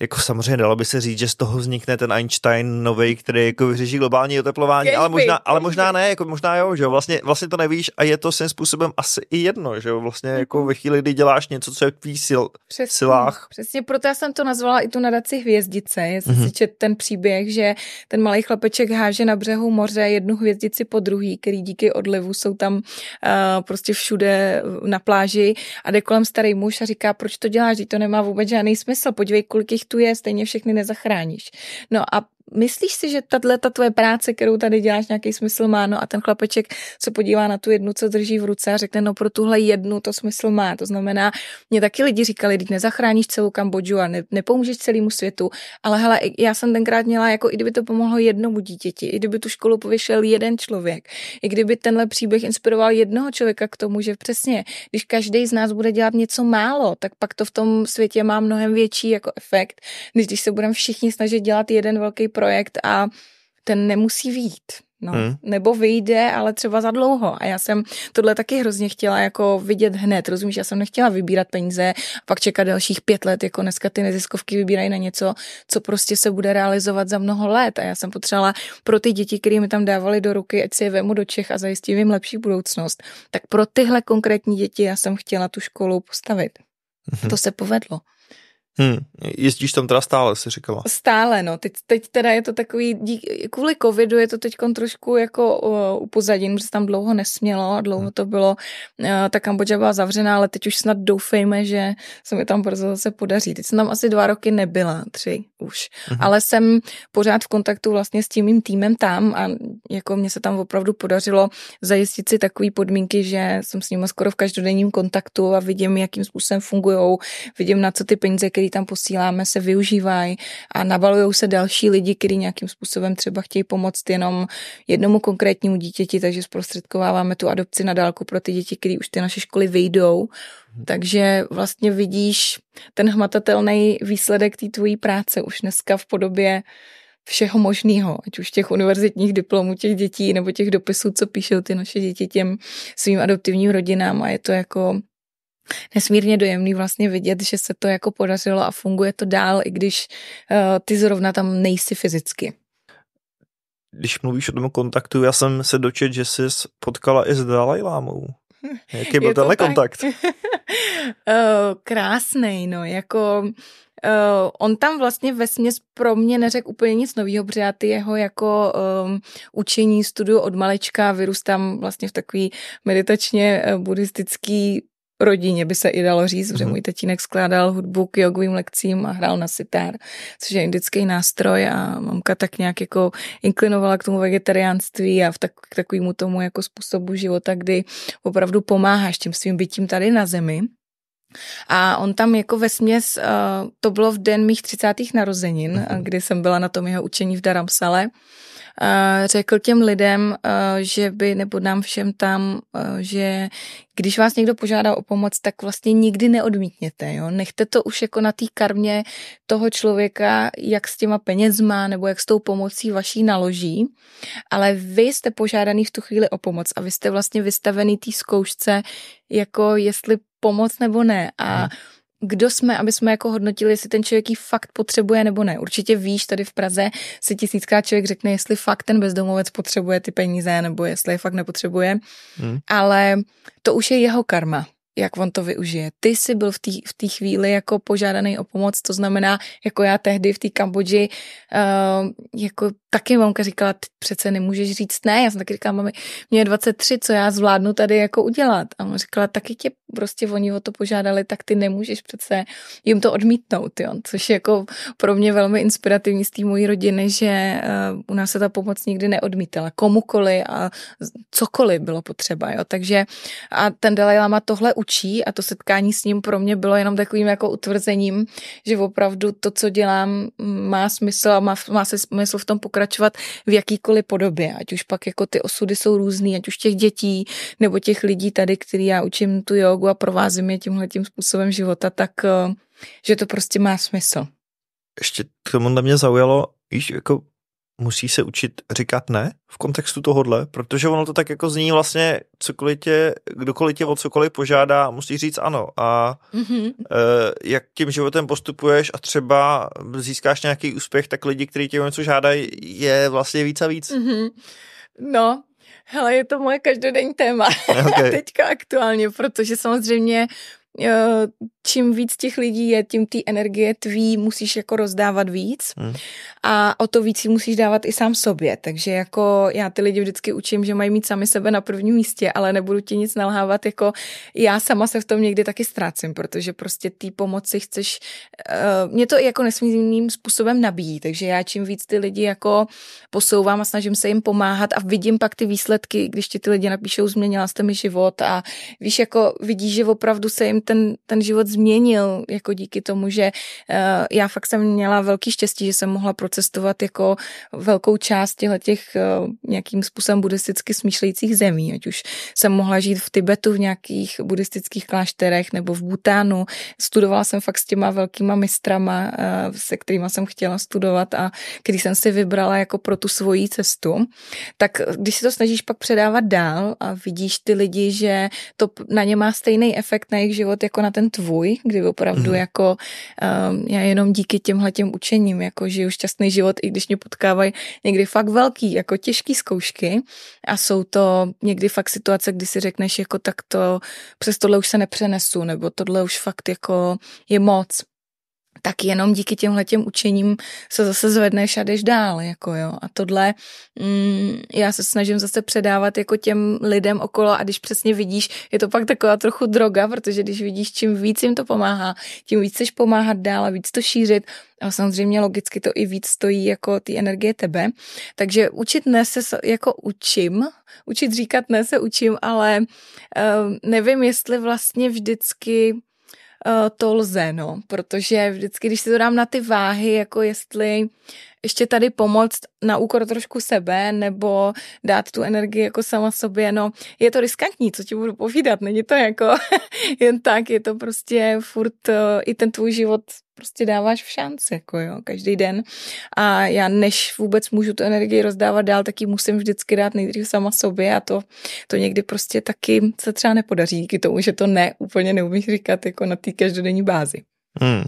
jako samozřejmě dalo by se říct, že z toho vznikne ten Einstein nový, který jako vyřeší globální oteplování, ale možná, ale možná ne, jako možná jo, že jo, vlastně, vlastně to nevíš a je to svým způsobem asi i jedno, že jo, vlastně jako mhm. ve chvíli, kdy děláš něco, co je v sil, přesně, silách. Přesně, proto já jsem to nazvala i tu nadaci hvězdice, jestli mm-hmm. si mhm. čet ten příběh, že ten malý chlapeček háže na břehu moře jednu hvězdici po druhý, který díky odlivu jsou tam uh, prostě všude na pláži a jde kolem starý muž a říká, proč to děláš, že to nemá vůbec žádný smysl, podívej, kolik jich neexistuje, stejně všechny nezachráníš. No a myslíš si, že tahle ta tvoje práce, kterou tady děláš, nějaký smysl má? No a ten chlapeček se podívá na tu jednu, co drží v ruce a řekne, no pro tuhle jednu to smysl má. To znamená, mě taky lidi říkali, když nezachráníš celou Kambodžu a ne, nepomůžeš celému světu, ale hele, já jsem tenkrát měla, jako i kdyby to pomohlo jednomu dítěti, i kdyby tu školu povyšel jeden člověk, i kdyby tenhle příběh inspiroval jednoho člověka k tomu, že přesně, když každý z nás bude dělat něco málo, tak pak to v tom světě má mnohem větší jako efekt, než když se budeme všichni snažit dělat jeden velký projekt a ten nemusí výjít. No, hmm. nebo vyjde, ale třeba za dlouho. A já jsem tohle taky hrozně chtěla jako vidět hned, rozumíš? Já jsem nechtěla vybírat peníze a pak čekat dalších pět let, jako dneska ty neziskovky vybírají na něco, co prostě se bude realizovat za mnoho let. A já jsem potřebovala pro ty děti, které mi tam dávali do ruky, ať si je vemu do Čech a zajistím jim lepší budoucnost. Tak pro tyhle konkrétní děti já jsem chtěla tu školu postavit. Hmm. To se povedlo. Hmm. Jezdíš tam teda stále, si říkala. Stále, no. Teď, teď teda je to takový, dík, kvůli covidu je to teď trošku jako uh, upozadím, protože tam dlouho nesmělo, dlouho hmm. to bylo, uh, ta Kambodža byla zavřená, ale teď už snad doufejme, že se mi tam brzo zase podaří. Teď jsem tam asi dva roky nebyla, tři už, hmm. ale jsem pořád v kontaktu vlastně s tím mým týmem tam a jako mě se tam opravdu podařilo zajistit si takové podmínky, že jsem s nimi skoro v každodenním kontaktu a vidím, jakým způsobem fungují, vidím, na co ty peníze, které který tam posíláme, se využívají a nabalují se další lidi, kteří nějakým způsobem třeba chtějí pomoct jenom jednomu konkrétnímu dítěti, takže zprostředkováváme tu adopci na dálku pro ty děti, které už ty naše školy vyjdou. Mhm. Takže vlastně vidíš ten hmatatelný výsledek té tvojí práce už dneska v podobě všeho možného, ať už těch univerzitních diplomů těch dětí nebo těch dopisů, co píšou ty naše děti těm svým adoptivním rodinám a je to jako nesmírně dojemný vlastně vidět, že se to jako podařilo a funguje to dál, i když uh, ty zrovna tam nejsi fyzicky. Když mluvíš o tom kontaktu, já jsem se dočet, že jsi potkala i s Lámou. Jaký byl tenhle kontakt? Eh, Krásný, no, jako Uh, on tam vlastně ve směs pro mě neřekl úplně nic nového, protože já ty jeho jako um, učení, studiu od malečka, vyrůstám vlastně v takový meditačně buddhistický rodině by se i dalo říct, že mhm. můj tatínek skládal hudbu k jogovým lekcím a hrál na sitár, což je indický nástroj a mamka tak nějak jako inklinovala k tomu vegetariánství a v tak, k takovému tomu jako způsobu života, kdy opravdu pomáháš tím svým bytím tady na zemi a on tam jako ve směs, eh, to bylo v den mých 30. narozenin, mhm. eh, kdy jsem byla na tom jeho učení v Daramsale, eh, řekl těm lidem, že by, nebo nám všem tam, že když vás někdo požádá o pomoc, tak vlastně nikdy neodmítněte, jo? Nechte to už jako na té karmě toho člověka, jak s těma penězma nebo jak s tou pomocí vaší naloží, ale vy jste požádaný v tu chvíli o pomoc a vy jste vlastně vystavený té zkoušce, jako jestli pomoc nebo ne. A hmm. kdo jsme, aby jsme jako hodnotili, jestli ten člověk ji fakt potřebuje nebo ne. Určitě víš, tady v Praze se tisíckrát člověk řekne, jestli fakt ten bezdomovec potřebuje ty peníze nebo jestli je fakt nepotřebuje, hmm. ale to už je jeho karma jak on to využije. Ty jsi byl v té v chvíli jako požádaný o pomoc, to znamená, jako já tehdy v té Kambodži, uh, jako taky mamka říkala, ty přece nemůžeš říct ne, já jsem taky říkala, mami, mě je 23, co já zvládnu tady jako udělat. A on říkala, taky tě prostě oni o to požádali, tak ty nemůžeš přece jim to odmítnout, jo? což je jako pro mě velmi inspirativní z té mojí rodiny, že uh, u nás se ta pomoc nikdy neodmítala, komukoli a cokoliv bylo potřeba, jo? takže a ten Dalai Lama tohle učí učí a to setkání s ním pro mě bylo jenom takovým jako utvrzením, že opravdu to, co dělám, má smysl a má, má se smysl v tom pokračovat v jakýkoliv podobě, ať už pak jako ty osudy jsou různý, ať už těch dětí nebo těch lidí tady, který já učím tu jogu a provázím je tímhle tím způsobem života, tak eh, že to prostě má smysl. Ještě k tomu na mě zaujalo, víš, jako musí se učit říkat ne v kontextu tohohle, protože ono to tak jako zní vlastně, cokoliv tě, kdokoliv tě o cokoliv požádá, musí říct ano a mm-hmm. e, jak tím životem postupuješ a třeba získáš nějaký úspěch, tak lidi, kteří tě o něco žádají, je vlastně víc a víc. Mm-hmm. No, hele, je to moje každodenní téma okay. teďka aktuálně, protože samozřejmě eh, čím víc těch lidí je, tím ty energie tvý musíš jako rozdávat víc hmm. a o to víc si musíš dávat i sám sobě. Takže jako já ty lidi vždycky učím, že mají mít sami sebe na prvním místě, ale nebudu ti nic nalhávat, jako já sama se v tom někdy taky ztrácím, protože prostě ty pomoci chceš, uh, mě to jako nesmírným způsobem nabíjí, takže já čím víc ty lidi jako posouvám a snažím se jim pomáhat a vidím pak ty výsledky, když ti ty lidi napíšou, změnila jste mi život a víš, jako vidíš, že opravdu se jim ten, ten život změnil, jako díky tomu, že eh, já fakt jsem měla velký štěstí, že jsem mohla procestovat jako velkou část těch eh, nějakým způsobem buddhisticky smýšlejících zemí, ať už jsem mohla žít v Tibetu v nějakých buddhistických klášterech nebo v Butánu. Studovala jsem fakt s těma velkýma mistrama, eh, se kterými jsem chtěla studovat a který jsem si vybrala jako pro tu svoji cestu. Tak když se to snažíš pak předávat dál a vidíš ty lidi, že to na ně má stejný efekt na jejich život jako na ten tvůj, můj, kdy opravdu mm jako um, já jenom díky těmhle těm učením jako žiju šťastný život, i když mě potkávají někdy fakt velký, jako těžký zkoušky a jsou to někdy fakt situace, kdy si řekneš jako tak to přes tohle už se nepřenesu, nebo tohle už fakt jako je moc tak jenom díky těmhle těm učením se zase zvedneš a jdeš dál, jako jo. A tohle mm, já se snažím zase předávat jako těm lidem okolo a když přesně vidíš, je to pak taková trochu droga, protože když vidíš, čím víc jim to pomáhá, tím víc chceš pomáhat dál a víc to šířit, a samozřejmě logicky to i víc stojí jako ty energie tebe. Takže učit ne se jako učím, učit říkat ne se učím, ale uh, nevím, jestli vlastně vždycky Eh, to lze, no, protože vždycky, když si to dám na ty váhy, jako jestli ještě tady pomoct na úkor trošku sebe, nebo dát tu energii jako sama sobě, no, je to riskantní, co ti budu povídat, není to jako jen tak, je to prostě furt eh, i ten tvůj život prostě dáváš v šanci, jako jo, každý den. A já než vůbec můžu tu energii rozdávat dál, tak ji musím vždycky dát nejdřív sama sobě a to, to někdy prostě taky se třeba nepodaří, díky tomu, že to ne úplně neumíš říkat jako na té každodenní bázi. Hmm.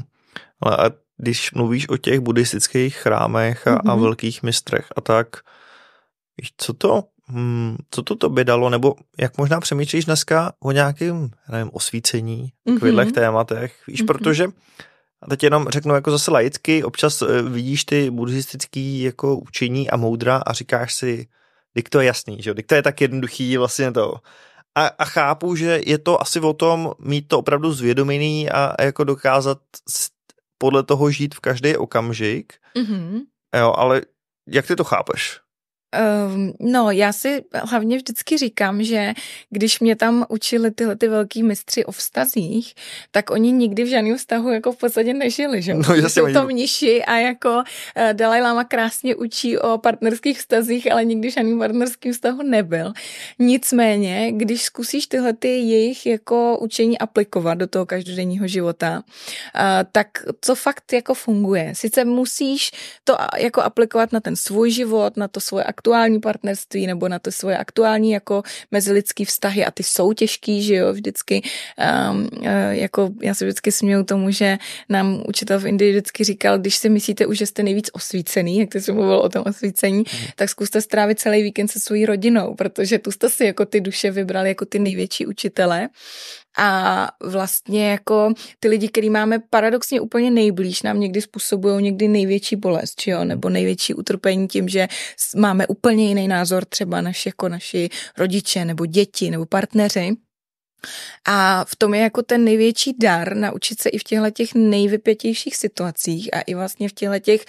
a když mluvíš o těch buddhistických chrámech a, mm-hmm. a mhm. velkých mistrech a tak, co to Hmm, co to tobě dalo, nebo jak možná přemýšlíš dneska o nějakém, nevím, osvícení, mm-hmm. tématech, víš, mm-hmm. protože a teď jenom řeknu jako zase laicky, občas e, vidíš ty buddhistický jako učení a moudra a říkáš si, to je jasný, že jo, je tak jednoduchý vlastně to. A, a chápu, že je to asi o tom mít to opravdu zvědomený a, a jako dokázat podle toho žít v každý okamžik, mm-hmm. jo, ale jak ty to chápeš? Ehm, no, já si hlavně vždycky říkám, že když mě tam učili tyhle ty velký mistři o vztazích, tak oni nikdy v žádném vztahu jako v podstatě nežili, že? No, že Jsou to mniši a jako uh, Dalaj Lama krásně učí o partnerských vztazích, ale nikdy v žádným partnerským vztahu nebyl. Nicméně, když zkusíš tyhle ty jejich jako učení aplikovat do toho každodenního života, uh, tak co fakt jako funguje? Sice musíš to jako aplikovat na ten svůj život, na to svoje aktuální partnerství nebo na ty svoje aktuální jako mezilidský vztahy a ty jsou těžký, že jo, vždycky um, jako já se vždycky směju tomu, že nám učitel v Indii vždycky říkal, když si myslíte už, že jste nejvíc osvícený, jak ty jsi mluvil o tom osvícení, mm. tak zkuste strávit celý víkend se svojí rodinou, protože tu jste si jako ty duše vybrali jako ty největší učitele a vlastně jako ty lidi, který máme paradoxně úplně nejblíž, nám někdy způsobují někdy největší bolest, či jo, nebo největší utrpení tím, že máme úplně jiný názor třeba naši, jako naši rodiče nebo děti nebo partneři. A v tom je jako ten největší dar naučit se i v těchto těch nejvypětějších situacích a i vlastně v těchto těch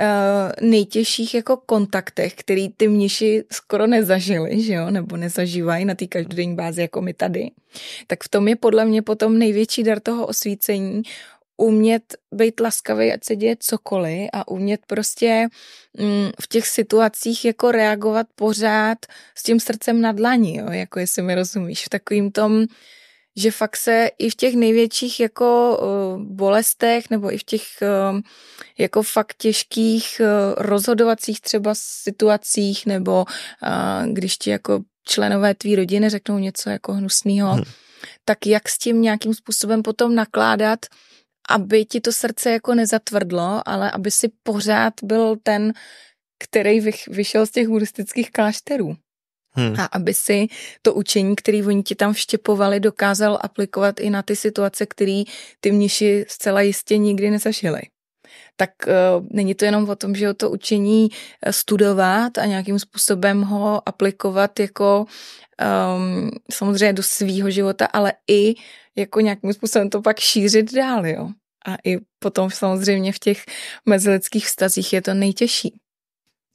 uh, nejtěžších jako kontaktech, který ty mniši skoro nezažili, že jo, nebo nezažívají na té každodenní bázi jako my tady, tak v tom je podle mě potom největší dar toho osvícení umět být laskavý, ať se děje cokoliv a umět prostě mm, v těch situacích jako reagovat pořád s tím srdcem na dlaní, jo, jako jestli mi rozumíš, v takovým tom, že fakt se i v těch největších jako eh, bolestech nebo i v těch eh, jako fakt těžkých eh, rozhodovacích třeba situacích nebo když ti jako členové tvý rodiny řeknou něco jako hnusného, hmm. tak jak s tím nějakým způsobem potom nakládat, aby ti to srdce jako nezatvrdlo, ale aby si pořád byl ten, který vyšel z těch buddhistických klášterů. Hmm. A aby si to učení, který oni ti tam vštěpovali, dokázal aplikovat i na ty situace, které ty mniši zcela jistě nikdy nezažili tak uh, není to jenom o tom, že to učení eh, studovat a nějakým způsobem ho aplikovat jako um, samozřejmě do svýho života, ale i jako nějakým způsobem to pak šířit dál, jo. A i potom samozřejmě v těch mezilidských vztazích je to nejtěžší.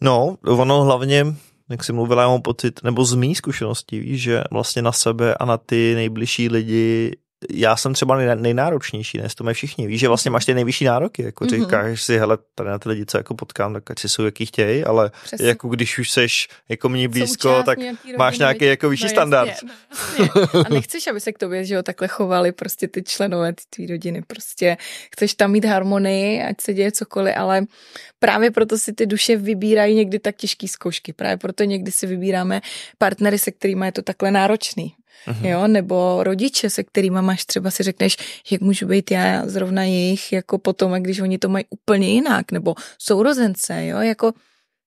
No, ono hlavně, jak jsi mluvila, já mám pocit, nebo z mý zkušenosti, víš, že vlastně na sebe a na ty nejbližší lidi já jsem třeba nej, nejnáročnější, ne, to mají všichni. Víš, že vlastně máš ty nejvyšší nároky, jako mm-hmm. říkáš si, hele, tady na ty lidi, co jako potkám, tak ať si jsou jaký chtějí, ale Přesný. jako když už seš jako mě blízko, tak nějaký máš nějaký lidi. jako vyšší no, standard. Jasně, no, jasně. A nechceš, aby se k tobě, že jo, takhle chovali prostě ty členové ty tvý rodiny, prostě chceš tam mít harmonii, ať se děje cokoliv, ale právě proto si ty duše vybírají někdy tak těžké zkoušky, právě proto někdy si vybíráme partnery, se kterými je to takhle náročný, mm-hmm. jo, nebo rodiče, se kterými máš třeba si řekneš, jak můžu být já zrovna jejich jako potom, a když oni to mají úplně jinak, nebo sourozence, jo, jako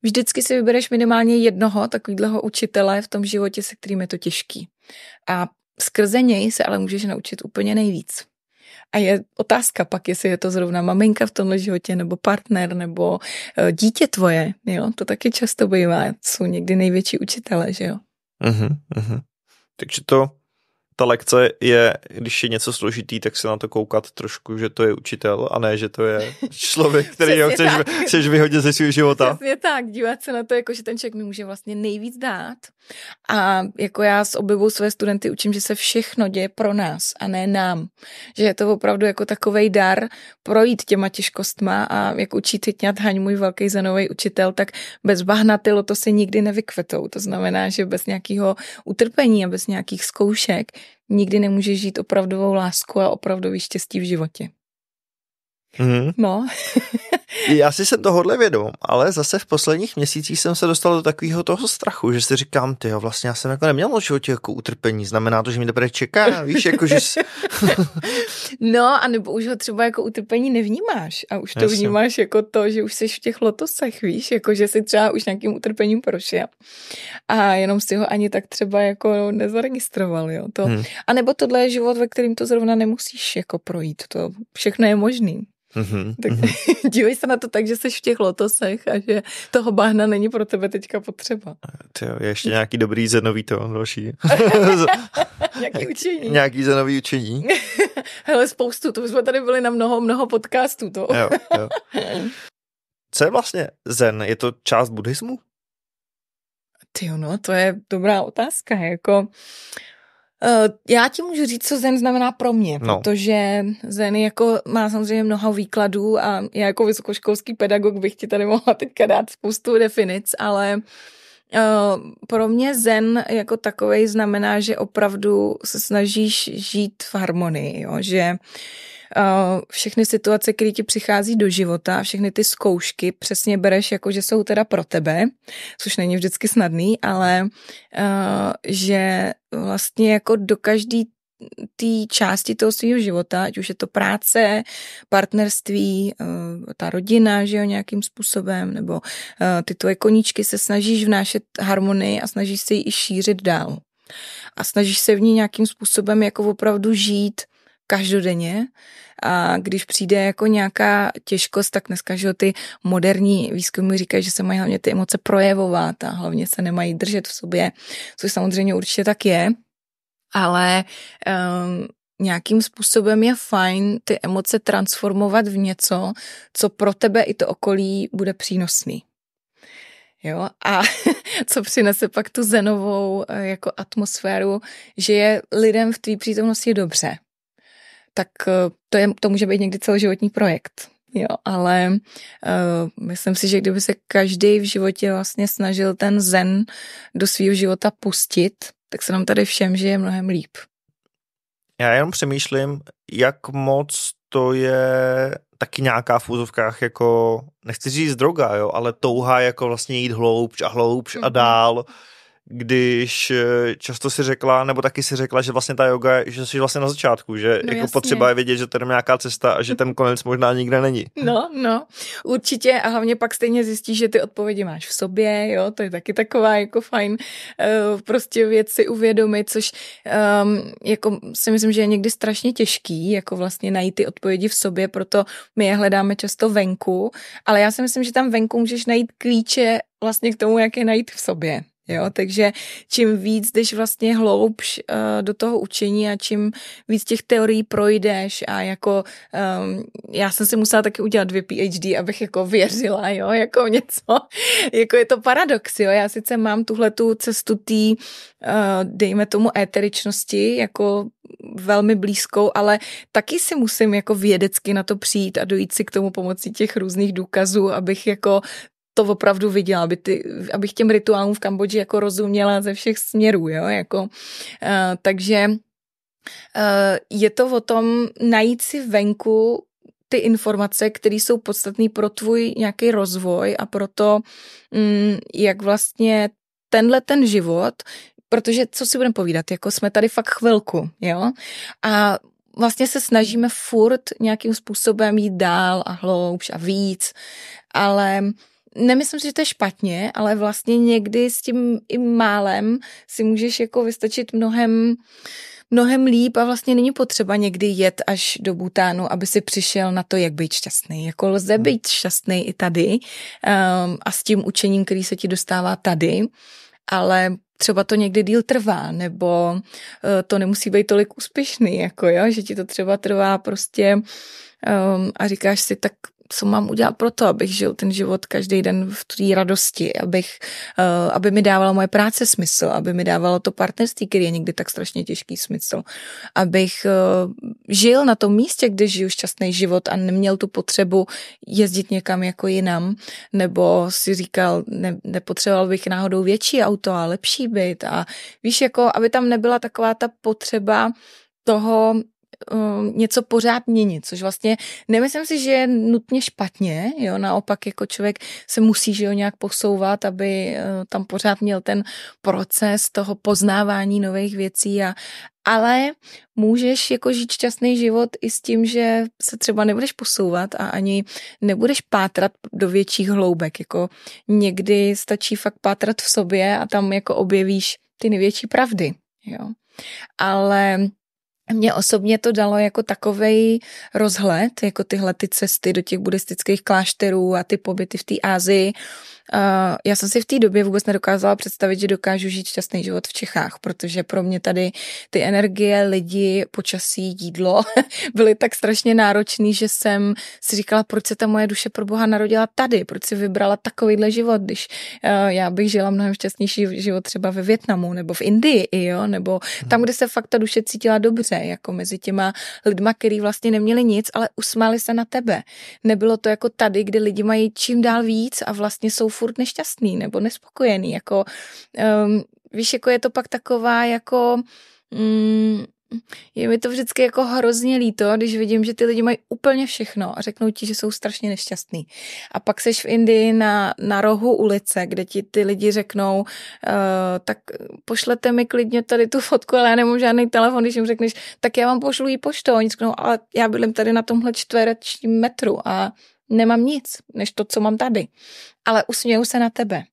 vždycky si vybereš minimálně jednoho takového učitele v tom životě, se kterým je to těžký. A skrze něj se ale můžeš naučit úplně nejvíc. A je otázka pak, jestli je to zrovna maminka v tomhle životě, nebo partner, nebo eh, dítě tvoje, jo, to taky často bývá, jsou někdy největší učitele, že jo. Uh-huh, uh-huh. Takže to ta lekce je, když je něco složitý, tak se na to koukat trošku, že to je učitel a ne, že to je člověk, který ho chceš, chceš vyhodit ze svého života. Přesně tak, dívat se na to, jako že ten člověk mi může vlastně nejvíc dát. A jako já s objevu své studenty učím, že se všechno děje pro nás a ne nám. Že je to opravdu jako takový dar projít těma těžkostma a jak učí Tytňat Haň, můj velký zanový učitel, tak bez bahnaty to se nikdy nevykvetou. To znamená, že bez nějakého utrpení a bez nějakých zkoušek nikdy nemůžeš žít opravdovou lásku a opravdový štěstí v životě. Mm-hmm. No. Já si jsem tohohle vědom, ale zase v posledních měsících jsem se dostal do takového toho strachu, že si říkám, ty jo, vlastně já jsem jako neměl v životě jako utrpení, znamená to, že mi to bude čeká, víš, jako že... Jsi... no, anebo už ho třeba jako utrpení nevnímáš a už to Jasně. vnímáš jako to, že už jsi v těch lotosech, víš, jako že si třeba už nějakým utrpením prošel a jenom si ho ani tak třeba jako nezaregistroval, jo, to. Hmm. A nebo tohle je život, ve kterým to zrovna nemusíš jako projít, to všechno je možný. Mm-hmm. Tak mm-hmm. dívej se na to tak, že jsi v těch lotosech a že toho bahna není pro tebe teďka potřeba. Tyjo, je ještě nějaký dobrý zenový to další. nějaký učení. Nějaký zenový učení. Hele, spoustu, to jsme tady byli na mnoho, mnoho podcastů. To. jo, jo. Co je vlastně zen? Je to část buddhismu? Ty no, to je dobrá otázka. Jako, Eh, já ti můžu říct, co zen znamená pro mě, no. protože zen jako má samozřejmě mnoho výkladů a já jako vysokoškolský pedagog bych ti tady mohla teďka dát spoustu definic, ale eh, pro mě zen jako takovej znamená, že opravdu se snažíš žít v harmonii, jo? že uh, Eh, všechny situace, které ti přichází do života, všechny ty zkoušky přesně bereš jako, že jsou teda pro tebe, což není vždycky snadný, ale eh, že vlastně jako do každý té části toho svého života, ať už je to práce, partnerství, eh, ta rodina, že jo, nějakým způsobem, nebo ty tvoje koníčky se snažíš vnášet harmonii a snažíš se ji i šířit dál. A snažíš se v ní nějakým způsobem jako opravdu žít každodenně a když přijde jako nějaká těžkost, tak dneska, že ty moderní výzkumy říkají, že se mají hlavně ty emoce projevovat a hlavně se nemají držet v sobě, což samozřejmě určitě tak je, ale um, nějakým způsobem je fajn ty emoce transformovat v něco, co pro tebe i to okolí bude přínosný. Jo, a co přinese pak tu zenovou eh, jako atmosféru, že je lidem v tvý přítomnosti dobře tak eh, to, je, to může být někdy celoživotní projekt. Jo, ale uh, myslím si, že kdyby se každý v životě vlastně snažil ten zen do svého života pustit, tak se nám tady všem žije mnohem líp. Já jenom přemýšlím, jak moc to je taky nějaká v úzovkách jako, nechci říct droga, jo, ale touha jako vlastně jít hloubš a hloubš mm-hmm. a mhm. dál když eh, často si řekla, nebo taky si řekla, že vlastně ta yoga, že jsi vlastně na začátku, že no jako jasně. potřeba je vědět, že to je nějaká cesta a že ten konec možná nikde není. No, no, určitě a hlavně pak stejně zjistíš, že ty odpovědi máš v sobě, jo, to je taky taková jako fajn uh, prostě věc si uvědomit, což um, jako si myslím, že je někdy strašně těžký, jako vlastně najít ty odpovědi v sobě, proto my je hledáme často venku, ale já si myslím, že tam venku můžeš najít klíče vlastně k tomu, jak je najít v sobě. Jo, takže čím víc jdeš vlastně hloubš uh, do toho učení a čím víc těch teorií projdeš a jako um, já jsem si musela taky udělat dvě PhD, abych jako věřila, jo, jako něco, jako je to paradox, jo, já sice mám tuhle tu cestu tý uh, eh, dejme tomu éteričnosti, jako velmi blízkou, ale taky si musím jako vědecky na to přijít a dojít si k tomu pomocí těch různých důkazů, abych jako to opravdu viděla, aby ty, abych těm rituálům v Kambodži jako rozuměla ze všech směrů, jo, jako, uh, takže uh, je to o tom najít si venku ty informace, které jsou podstatné pro tvůj nějaký rozvoj a pro to, um, jak vlastně tenhle ten život, protože co si budeme povídat, jako jsme tady fakt chvilku, jo, a vlastně se snažíme furt nějakým způsobem jít dál a hloubš a víc, ale nemyslím si, že to je špatně, ale vlastně někdy s tím i málem si můžeš jako vystačit mnohem, mnohem líp a vlastně není potřeba někdy jet až do Butánu, aby si přišel na to, jak být šťastný. Jako lze hmm. být šťastný i tady um, a s tím učením, který se ti dostává tady, ale třeba to někdy díl trvá, nebo eh, to nemusí být tolik úspěšný, jako jo, že ti to třeba trvá prostě um, a říkáš si, tak co mám udělat pro to, abych žil ten život každý den v té radosti, abych, eh, aby mi dávala moje práce smysl, aby mi dávalo to partnerství, který je někdy tak strašně těžký smysl, abych eh, žil na tom místě, kde žiju šťastný život a neměl tu potřebu jezdit někam jako jinam, nebo si říkal, ne, nepotřeboval bych náhodou větší auto a lepší byt a víš, jako aby tam nebyla taková ta potřeba toho něco pořád měnit, což vlastně nemyslím si, že je nutně špatně, jo, naopak jako člověk se musí, že jo, nějak posouvat, aby e, tam pořád měl ten proces toho poznávání nových věcí a, ale můžeš jako žít šťastný život i s tím, že se třeba nebudeš posouvat a ani nebudeš pátrat do větších hloubek, jako někdy stačí fakt pátrat v sobě a tam jako objevíš ty největší pravdy, jo. Ale mě osobně to dalo jako takový rozhled, jako tyhle ty cesty do těch buddhistických klášterů a ty pobyty v té Ázii, Eh, já jsem si v té době vůbec nedokázala představit, že dokážu žít šťastný život v Čechách, protože pro mě tady ty energie, lidi, počasí, jídlo byly tak strašně náročný, že jsem si říkala, proč se ta moje duše pro Boha narodila tady, proč si vybrala takovýhle život, když uh, já bych žila mnohem šťastnější život třeba ve Větnamu nebo v Indii, jo, nebo tam, hmm. kde se fakt ta duše cítila dobře, jako mezi těma lidma, který vlastně neměli nic, ale usmáli se na tebe. Nebylo to jako tady, kde lidi mají čím dál víc a vlastně jsou furt nešťastný nebo nespokojený, jako um, víš, jako je to pak taková jako mm, je mi to vždycky jako hrozně líto, když vidím, že ty lidi mají úplně všechno a řeknou ti, že jsou strašně nešťastný. A pak seš v Indii na, na rohu ulice, kde ti ty lidi řeknou, uh, tak pošlete mi klidně tady tu fotku, ale já nemám žádný telefon, když jim řekneš, tak já vám pošlu jí poštou. Oni řeknou, ale já bydlím tady na tomhle čtverečním metru a nemám nic, než to, co mám tady. Ale usměju se na tebe.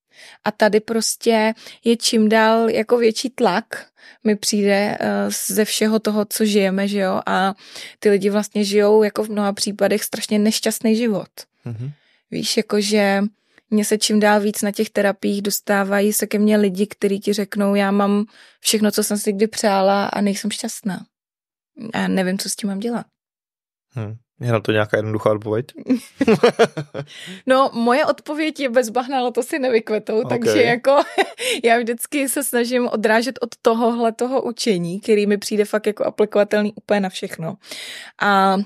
A tady prostě je čím dál jako větší tlak, mi přijde eh, ze všeho toho, co žijeme, že jo, a ty lidi vlastně žijou jako v mnoha případech strašně nešťastný život. Mm-hmm. Víš, jakože mě se čím dál víc na těch terapiích dostávají se ke mně lidi, kteří ti řeknou, já mám všechno, co jsem si kdy přála a nejsem šťastná. A nevím, co s tím mám dělat. Hmm. Je na to nějaká jednoduchá odpověď? no, moje odpověď je bez bahna, to si nevykvetou, okay. takže jako já vždycky se snažím odrážet od tohohle toho učení, který mi přijde fakt jako aplikovatelný úplně na všechno. A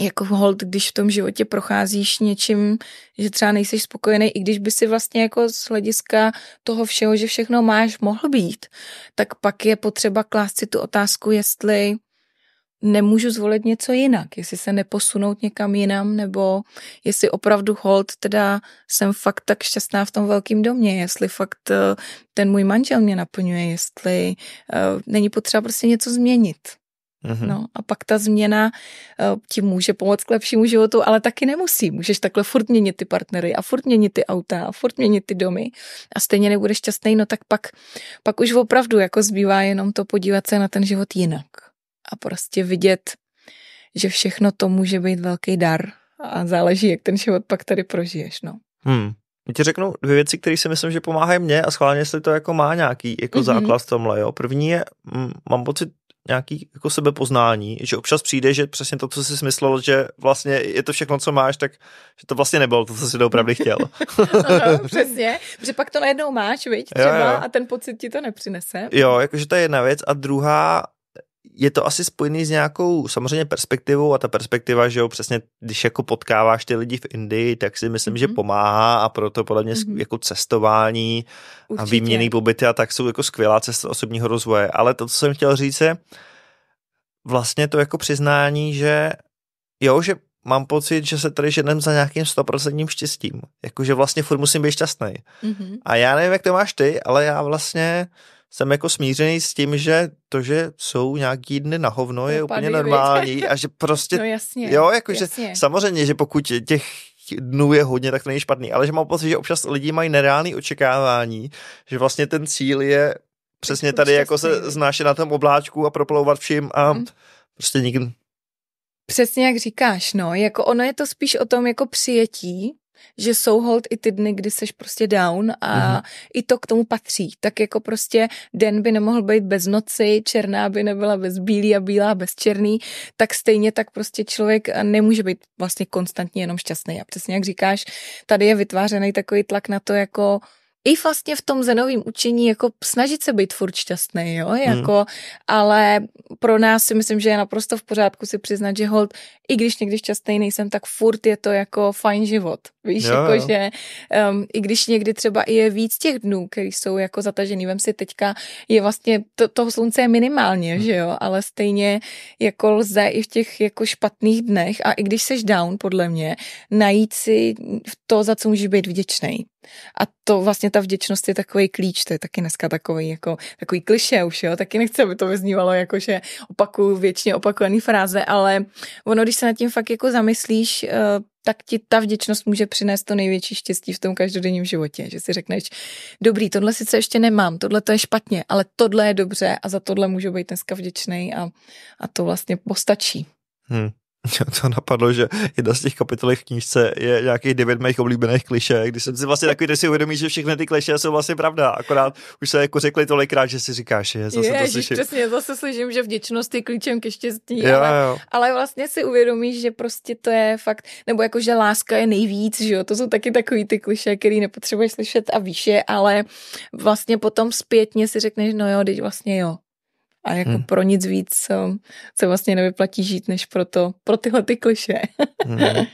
jako hold, když v tom životě procházíš něčím, že třeba nejseš spokojený, i když by si vlastně jako z hlediska toho všeho, že všechno máš, mohl být, tak pak je potřeba klást si tu otázku, jestli nemůžu zvolit něco jinak, jestli se neposunout někam jinam, nebo jestli opravdu hold, teda jsem fakt tak šťastná v tom velkém domě, jestli fakt eh, ten můj manžel mě naplňuje, jestli uh, není potřeba prostě něco změnit. Mm-hmm. No a pak ta změna uh, ti může pomoct k lepšímu životu, ale taky nemusí. Můžeš takhle furt měnit ty partnery a furt měnit ty auta a furt měnit ty domy a stejně nebudeš šťastný, no tak pak, pak už opravdu jako zbývá jenom to podívat se na ten život jinak a prostě vidět, že všechno to může být velký dar a záleží, jak ten život pak tady prožiješ, no. Hmm. Já ti řeknu dvě věci, které si myslím, že pomáhají mně a schválně, jestli to jako má nějaký jako mm-hmm. základ v tomhle, jo. První je, m, mm, mám pocit, nějaký jako sebepoznání, že občas přijde, že přesně to, co jsi myslel, že vlastně je to všechno, co máš, tak že to vlastně nebylo to, co jsi opravdu chtěl. ano, přesně, že pak to najednou máš, viď, třeba, jo, jo. a ten pocit ti to nepřinese. Jo, jakože to je jedna věc a druhá je to asi spojený s nějakou samozřejmě perspektivou a ta perspektiva, že jo, přesně když jako potkáváš ty lidi v Indii, tak si myslím, mm-hmm. že mhm. pomáhá a proto podle mě mm-hmm. jako cestování Určitě. a výměný pobyty a tak jsou jako skvělá cesta osobního rozvoje. Ale to, co jsem chtěl říct je vlastně to jako přiznání, že jo, že mám pocit, že se tady ženem za nějakým stoprocentním štěstím. Jakože vlastně furt musím být šťastný. Mm-hmm. A já nevím, jak to máš ty, ale já vlastně jsem jako smířený s tím, že to, že jsou nějaký dny na hovno, no, je úplně normální a že prostě, no jasně, jo, jakože samozřejmě, že pokud těch dnů je hodně, tak to není špatný, ale že mám pocit, že občas lidi mají nereální očekávání, že vlastně ten cíl je přesně tady jako se znášet na tom obláčku a proplouvat vším a mm. prostě nikdy. Přesně jak říkáš, no, jako ono je to spíš o tom jako přijetí že jsou hold i ty dny, kdy seš prostě down a mm-hmm. i to k tomu patří. Tak jako prostě den by nemohl být bez noci, černá by nebyla bez bílý a bílá bez černý, tak stejně tak prostě člověk nemůže být vlastně konstantně jenom šťastný. A přesně jak říkáš, tady je vytvářený takový tlak na to jako i vlastně v tom zenovém učení jako snažit se být furt šťastný, jo, hmm. jako, hmm. ale pro nás si myslím, že je naprosto v pořádku si přiznat, že hold, i když někdy šťastný nejsem, tak furt je to jako fajn život, víš, jo, jako, jo. že um, i když někdy třeba i je víc těch dnů, které jsou jako zatažený, vem si teďka, je vlastně, to, toho slunce je minimálně, hmm. že jo, ale stejně jako lze i v těch jako špatných dnech a i když seš down, podle mě, najít si to, za co můžeš být vděčný. A to vlastně ta vděčnost je takový klíč, to je taky dneska takový, jako, takový kliše už, jo? taky nechci, aby to vyznívalo jako, že opakuju věčně opakované fráze, ale ono, když se nad tím fakt jako zamyslíš, eh, tak ti ta vděčnost může přinést to největší štěstí v tom každodenním životě, že si řekneš, dobrý, tohle sice ještě nemám, tohle to je špatně, ale tohle je dobře a za tohle můžu být dneska vděčný a, a to vlastně postačí. Hmm to napadlo, že jedna z těch kapitol v knížce je nějaký devět mých oblíbených kliše, když jsem si vlastně takový, si uvědomí, že všechny ty kliše jsou vlastně pravda, akorát už se jako řekli tolikrát, že si říkáš, že zase Ježiš, to slyším. přesně, zase slyším, že vděčnost je klíčem ke štěstí, jo, ale, jo. ale, vlastně si uvědomíš, že prostě to je fakt, nebo jako, že láska je nejvíc, že jo, to jsou taky takový ty kliše, který nepotřebuješ slyšet a víš je, ale vlastně potom zpětně si řekneš, no jo, teď vlastně jo, a jako hmm. pro nic víc se vlastně nevyplatí žít, než pro, to, pro tyhle ty kliše. hmm.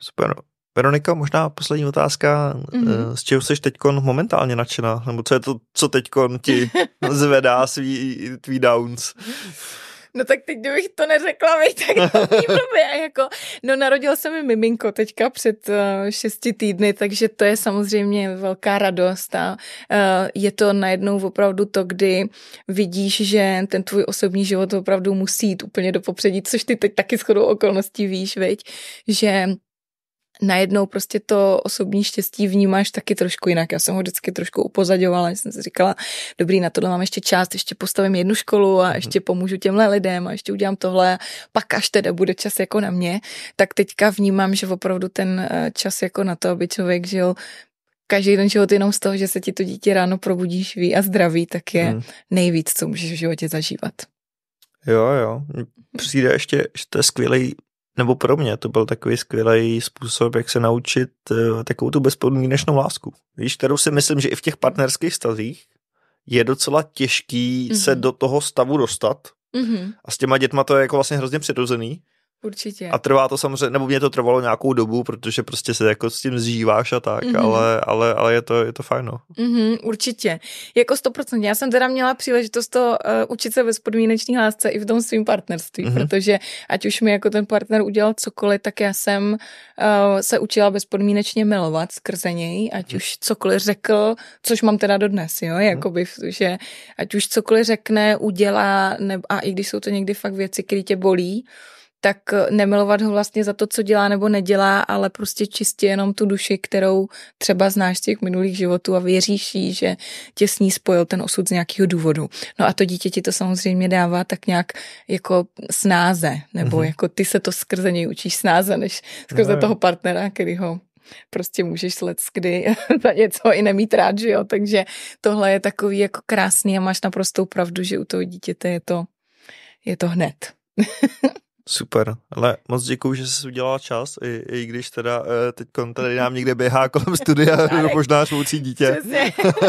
Super. Veronika, možná poslední otázka. Mm-hmm. Z čeho jsi teď momentálně nadšená? Nebo co je to, co teď ti zvedá svý, tvý downs? no tak teď, kdybych to neřekla, vej, tak blbě, jako, no narodil se mi miminko teďka před uh, šesti týdny, takže to je samozřejmě velká radost a uh, je to najednou opravdu to, kdy vidíš, že ten tvůj osobní život opravdu musí jít úplně do popředí, což ty teď taky shodou okolností víš, veď, že najednou prostě to osobní štěstí vnímáš taky trošku jinak. Já jsem ho vždycky trošku upozadovala, jsem si říkala, dobrý, na tohle mám ještě část, ještě postavím jednu školu a mhm. ještě pomůžu těmhle lidem a ještě udělám tohle pak až teda bude čas jako na mě, tak teďka vnímám, že opravdu ten eh, čas jako na to, aby člověk žil každý den život jenom z toho, že se ti to dítě ráno probudí živý a zdravý, tak je hmm. nejvíc, co můžeš v životě zažívat. Jo, jo. Přijde ještě, že to je skvělý nebo pro mě to byl takový skvělý způsob, jak se naučit uh, takovou tu bezpodmínečnou lásku. Víš, kterou si myslím, že i v těch partnerských stazích je docela těžký mm-hmm. se mhm. do toho stavu dostat. Mm-hmm. A s těma dětma to je jako vlastně hrozně přirozený, Určitě. A trvá to samozřejmě, nebo mě to trvalo nějakou dobu, protože prostě se jako s tím zžíváš a tak, mm-hmm. ale, ale, ale je to, je to fajn, Mm-hmm, určitě. Jako 100%. Já jsem teda měla příležitost to uh, učit se ve lásce i v tom svým partnerství, mm-hmm. protože ať už mi jako ten partner udělal cokoliv, tak já jsem uh, se učila bezpodmínečně milovat skrze něj, ať mm-hmm. už cokoliv řekl, což mám teda dodnes, jo, mhm. jakoby, mm-hmm. že ať už cokoliv řekne, udělá, nebo, a i když jsou to někdy fakt věci, které tě bolí, tak eh, nemilovat ho vlastně za to, co dělá nebo nedělá, ale prostě čistě jenom tu duši, kterou třeba znáš z těch minulých životů a věříš jí, že tě s ní spojil ten osud z nějakého důvodu. No a to dítě ti to samozřejmě dává tak nějak jako snáze, nebo mm-hmm. jako ty se to skrze něj učíš snáze, než skrze no, toho partnera, který ho prostě můžeš let kdy za něco i nemít rád, že jo, takže tohle je takový jako krásný a máš naprostou pravdu, že u toho dítěte je to, je to hned. Super, ale moc děkuji, že jsi udělala čas, i, i když teda eh, teď tady nám někde běhá kolem studia možná švoucí dítě.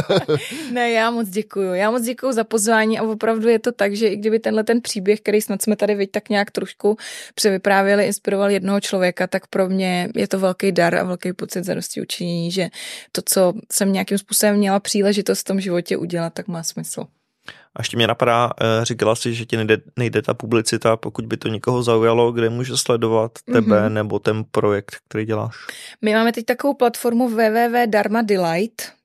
ne, já moc děkuji. Já moc děkuji za pozvání a opravdu je to tak, že i kdyby tenhle ten příběh, který snad jsme tady viď tak nějak trošku převyprávěli, inspiroval jednoho člověka, tak pro mě je to velký dar a velký pocit zarosti učinění, že to, co jsem nějakým způsobem měla příležitost v tom životě udělat, tak má smysl. A ještě mě napadá, eh, říkala si, že ti nejde, nejde ta publicita, pokud by to někoho zaujalo, kde může sledovat tebe mm-hmm. nebo ten projekt, který děláš. My máme teď takovou platformu dharma dharmadelight,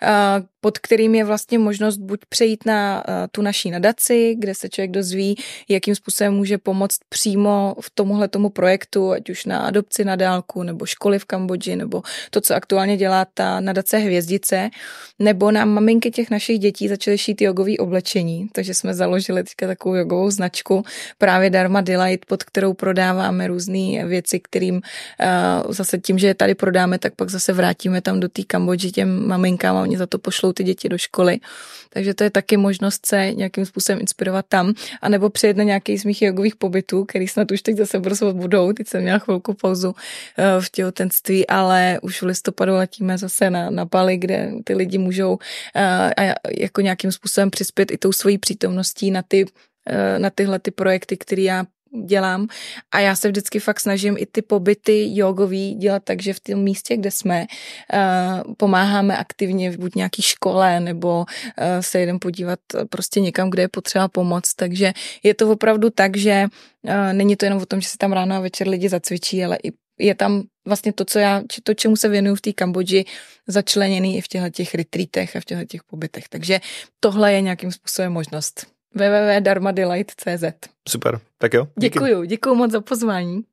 eh, pod kterým je vlastně možnost buď přejít na eh, tu naší nadaci, kde se člověk dozví, jakým způsobem může pomoct přímo v tomuhle tomu projektu, ať už na adopci na dálku, nebo školy v Kambodži, nebo to, co aktuálně dělá ta nadace Hvězdice, nebo nám maminky těch našich dětí začaly šít jogový oblečení, takže jsme založili teďka takovou jogovou značku právě Dharma Delight, pod kterou prodáváme různé věci, kterým eh, zase tím, že je tady prodáme, tak pak zase vrátíme tam do té Kambodži těm maminkám a oni za to pošlou ty děti do školy. Takže to je taky možnost se nějakým způsobem inspirovat tam, anebo přijet na nějaký z mých jogových pobytů, který snad už teď zase brzo budou, teď jsem měla chvilku pauzu eh, v těhotenství, ale už v listopadu letíme zase na, na Bali, kde ty lidi můžou Eh, a jako nějakým způsobem přispět i tou svojí přítomností na, ty, eh, na tyhle ty projekty, které já dělám a já se vždycky fakt snažím i ty pobyty jogový dělat tak, že v tom místě, kde jsme, eh, pomáháme aktivně v buď nějaký škole nebo se jedem podívat prostě někam, kde je potřeba pomoc, takže je to opravdu tak, že není to jenom o tom, že se tam ráno a večer lidi zacvičí, ale i je tam vlastně to, co já, to, čemu se věnuju v té Kambodži, začleněný i v těchto těch retreatech a v těchto těch pobytech. Takže tohle je nějakým způsobem možnost. www.darmadelight.cz Super, tak jo. děkuji Děkuju, děkuju moc za pozvání.